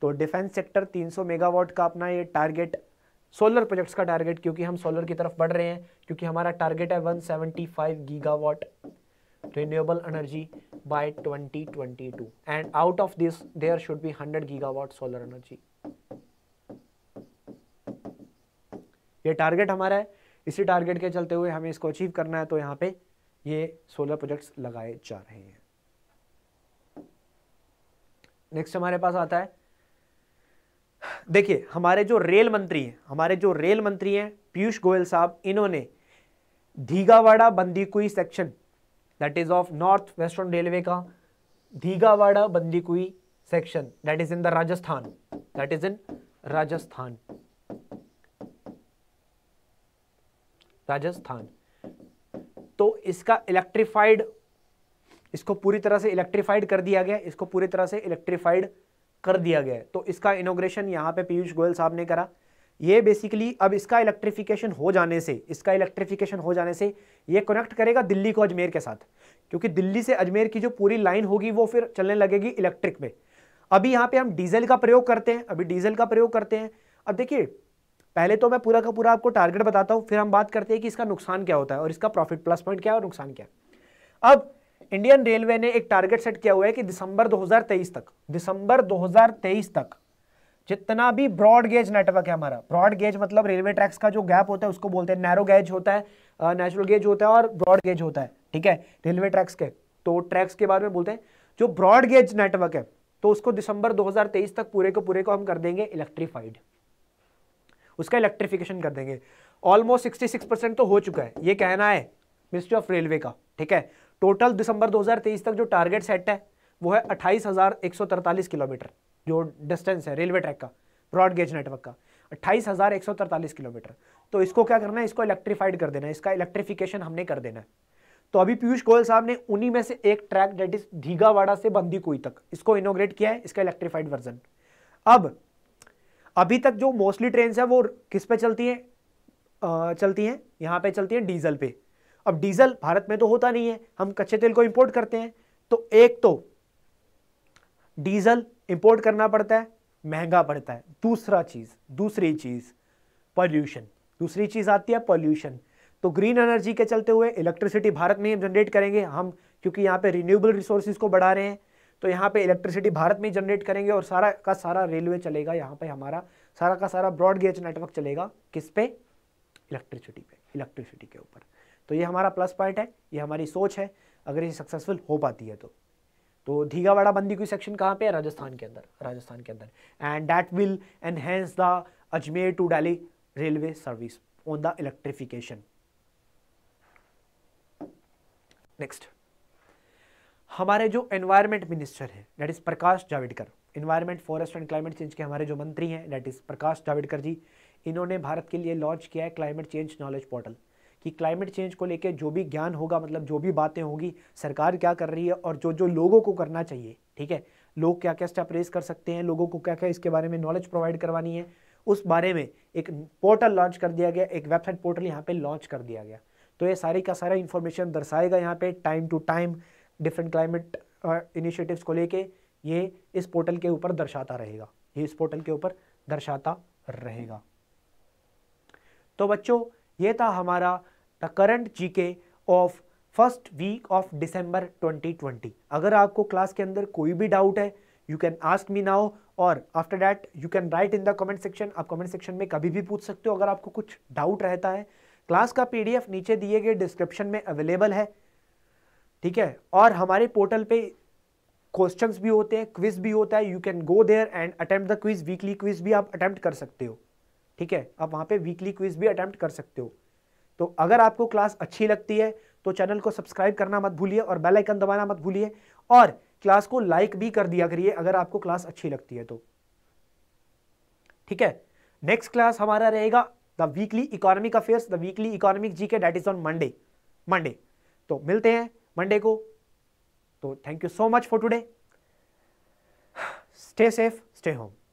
तो डिफेंस सेक्टर 300 मेगावाट का अपना ये टारगेट सोलर प्रोजेक्ट्स का टारगेट क्योंकि हम सोलर की तरफ बढ़ रहे हैं क्योंकि हमारा टारगेट है 175 gigawatt renewable energy by 2022 and out of this there should be 100 gigawatt solar energy ये टारगेट हमारा है इसी टारगेट के चलते हुए हमें इसको अचीव करना है तो यहाँ पे ये सोलर प्रोजेक्ट्स लगाए जा रहे हैं नेक्स्ट हमारे पास आता है देखिए हमारे जो रेल मंत्री हैं हमारे जो रेल मंत्री हैं पीयूष गोयल साहब इन्होंने Dhigawara Bandikui section that is of north western railway का Dhigawara Bandikui section that is in the Rajasthan that is in Rajasthan Rajasthan तो इसका इलेक्ट्रिफाइड इसको पूरी तरह से इलेक्ट्रिफाइड कर दिया गया इसको पूरी तरह से इलेक्ट्रिफाइड कर दिया गया तो इसका इनोग्रेशन यहाँ पे पीयूष गोयल साहब ने करा ये बेसिकली अब इसका इलेक्ट्रिफिकेशन हो जाने से इसका इलेक्ट्रिफिकेशन हो जाने से ये कनेक्ट करेगा दिल्ली को अजमेर के साथ क्योंकि दिल्ली से अजमेर की जो पूरी लाइन होगी वो फिर चलने लगेगी इलेक्ट्रिक में अभी यहाँ पे हम डीजल का प्रयोग करते हैं अभी डीजल का प्रयोग करते हैं अब देखिए पहले तो मैं पूरा का पूरा आपको टारगेट बताता हूँ फिर हम बात करते हैं कि इसका नुकसान क्या होता है और इसका प्रॉफिट प्लस पॉइंट क्या है और नुकसान क्या है अब इंडियन रेलवे ने एक टारगेट सेट किया हुआ है कि दिसंबर 2023 तक दिसंबर 2023 तक जितना भी ब्रॉड गेज नेटवर्क है हमारा ब्रॉड गेज मतलब रेलवे ट्रैक्स का जो गैप होता है उसको बोलते हैं नैरो गेज होता है नेचुरल गेज होता है और ब्रॉड गेज होता है ठीक है रेलवे ट्रैक्स के तो ट्रैक्स के बारे में बोलते हैं जो ब्रॉड गेज नेटवर्क है तो उसको दिसंबर 2023 तक पूरे को पूरे को हम कर देंगे इलेक्ट्रीफाइड उसका इलेक्ट्रिफिकेशन कर देंगे ऑलमोस्ट 66 परसेंट तो हो चुका है ये कहना है मिनिस्ट्री ऑफ रेलवे का ठीक है टोटल दिसंबर 2023 तक जो टारगेट सेट है वो है अट्ठाईस किलोमीटर जो डिस्टेंस है रेलवे ट्रैक का ब्रॉड गेज नेटवर्क का अट्ठाईस किलोमीटर तो इसको क्या करना है इसको इलेक्ट्रीफाइड कर देना है इसका इलेक्ट्रिफिकेशन हमने कर देना है तो अभी पीयूष गोयल साहब ने उन्हीं में से एक ट्रैक डेट इज धीगावाड़ा से बंदीकुई तक इसको इनोग्रेट किया है इसका इलेक्ट्रीफाइड वर्जन अब अभी तक जो मोस्टली ट्रेन है वो किस पे चलती हैं चलती हैं यहाँ पे चलती हैं डीजल पे अब डीजल भारत में तो होता नहीं है हम कच्चे तेल को इंपोर्ट करते हैं तो एक तो डीजल इंपोर्ट करना पड़ता है महंगा पड़ता है दूसरा चीज़ दूसरी चीज़ पॉल्यूशन दूसरी चीज़ आती है पॉल्यूशन तो ग्रीन एनर्जी के चलते हुए इलेक्ट्रिसिटी भारत में ही जनरेट करेंगे हम क्योंकि यहाँ पे रिन्यूएबल रिसोर्सेज को बढ़ा रहे हैं तो यहाँ पे इलेक्ट्रिसिटी भारत में ही जनरेट करेंगे और सारा का सारा रेलवे चलेगा यहाँ पे हमारा सारा का सारा ब्रॉडगेज नेटवर्क चलेगा किस पे इलेक्ट्रिसिटी पे इलेक्ट्रिसिटी के ऊपर तो ये हमारा प्लस पॉइंट है ये हमारी सोच है अगर ये सक्सेसफुल हो पाती है तो तो धीगावाड़ा बंदी की सेक्शन कहाँ पे है राजस्थान के अंदर राजस्थान के अंदर and that will enhance the Ajmer to Delhi railway service on the electrification next हमारे जो एनवायरमेंट मिनिस्टर हैं that is Prakash Javadekar environment forest and climate change के हमारे जो मंत्री हैं डेट इज़ प्रकाश जावड़ेकर जी इन्होंने भारत के लिए लॉन्च किया है क्लाइमेट चेंज नॉलेज पोर्टल कि क्लाइमेट चेंज को लेकर जो भी ज्ञान होगा मतलब जो भी बातें होगी सरकार क्या कर रही है और जो जो लोगों को करना चाहिए ठीक है लोग क्या क्या स्टेप रेस कर सकते हैं लोगों को क्या क्या इसके बारे में नॉलेज प्रोवाइड करवानी है उस बारे में एक पोर्टल लॉन्च कर दिया गया एक वेबसाइट पोर्टल यहाँ पे लॉन्च कर दिया गया तो ये सारी का सारा इन्फॉर्मेशन दर्शाएगा यहाँ पे time to time different climate initiatives को लेके ये इस पोर्टल के ऊपर दर्शाता रहेगा ये इस पोर्टल के ऊपर दर्शाता रहेगा तो बच्चों ये था हमारा द करंट के of first week of twenty 2020 अगर आपको क्लास के अंदर कोई भी डाउट है you can ask me now और after that you can write in the comment section आप कमेंट सेक्शन में कभी भी पूछ सकते हो अगर आपको कुछ डाउट रहता है क्लास का एफ नीचे दिए गए डिस्क्रिप्शन में अवेलेबल है ठीक है और हमारे पोर्टल पे क्वेश्चंस भी होते हैं क्विज भी होता है you can go there and attempt the quiz weekly quiz भी आप अटेम्प्ट कर सकते हो ठीक है आप वहाँ पे वीकली क्विज भी अटैम्प्ट कर सकते हो तो अगर आपको क्लास अच्छी लगती है तो चैनल को सब्सक्राइब करना मत भूलिए और बेल आइकन दबाना मत भूलिए और क्लास को लाइक भी कर दिया करिए अगर आपको क्लास अच्छी लगती है तो ठीक है नेक्स्ट क्लास हमारा रहेगा the weekly economic affairs the weekly economic G K that is on Monday Monday तो मिलते हैं मंडे को तो thank you so much for today stay safe stay home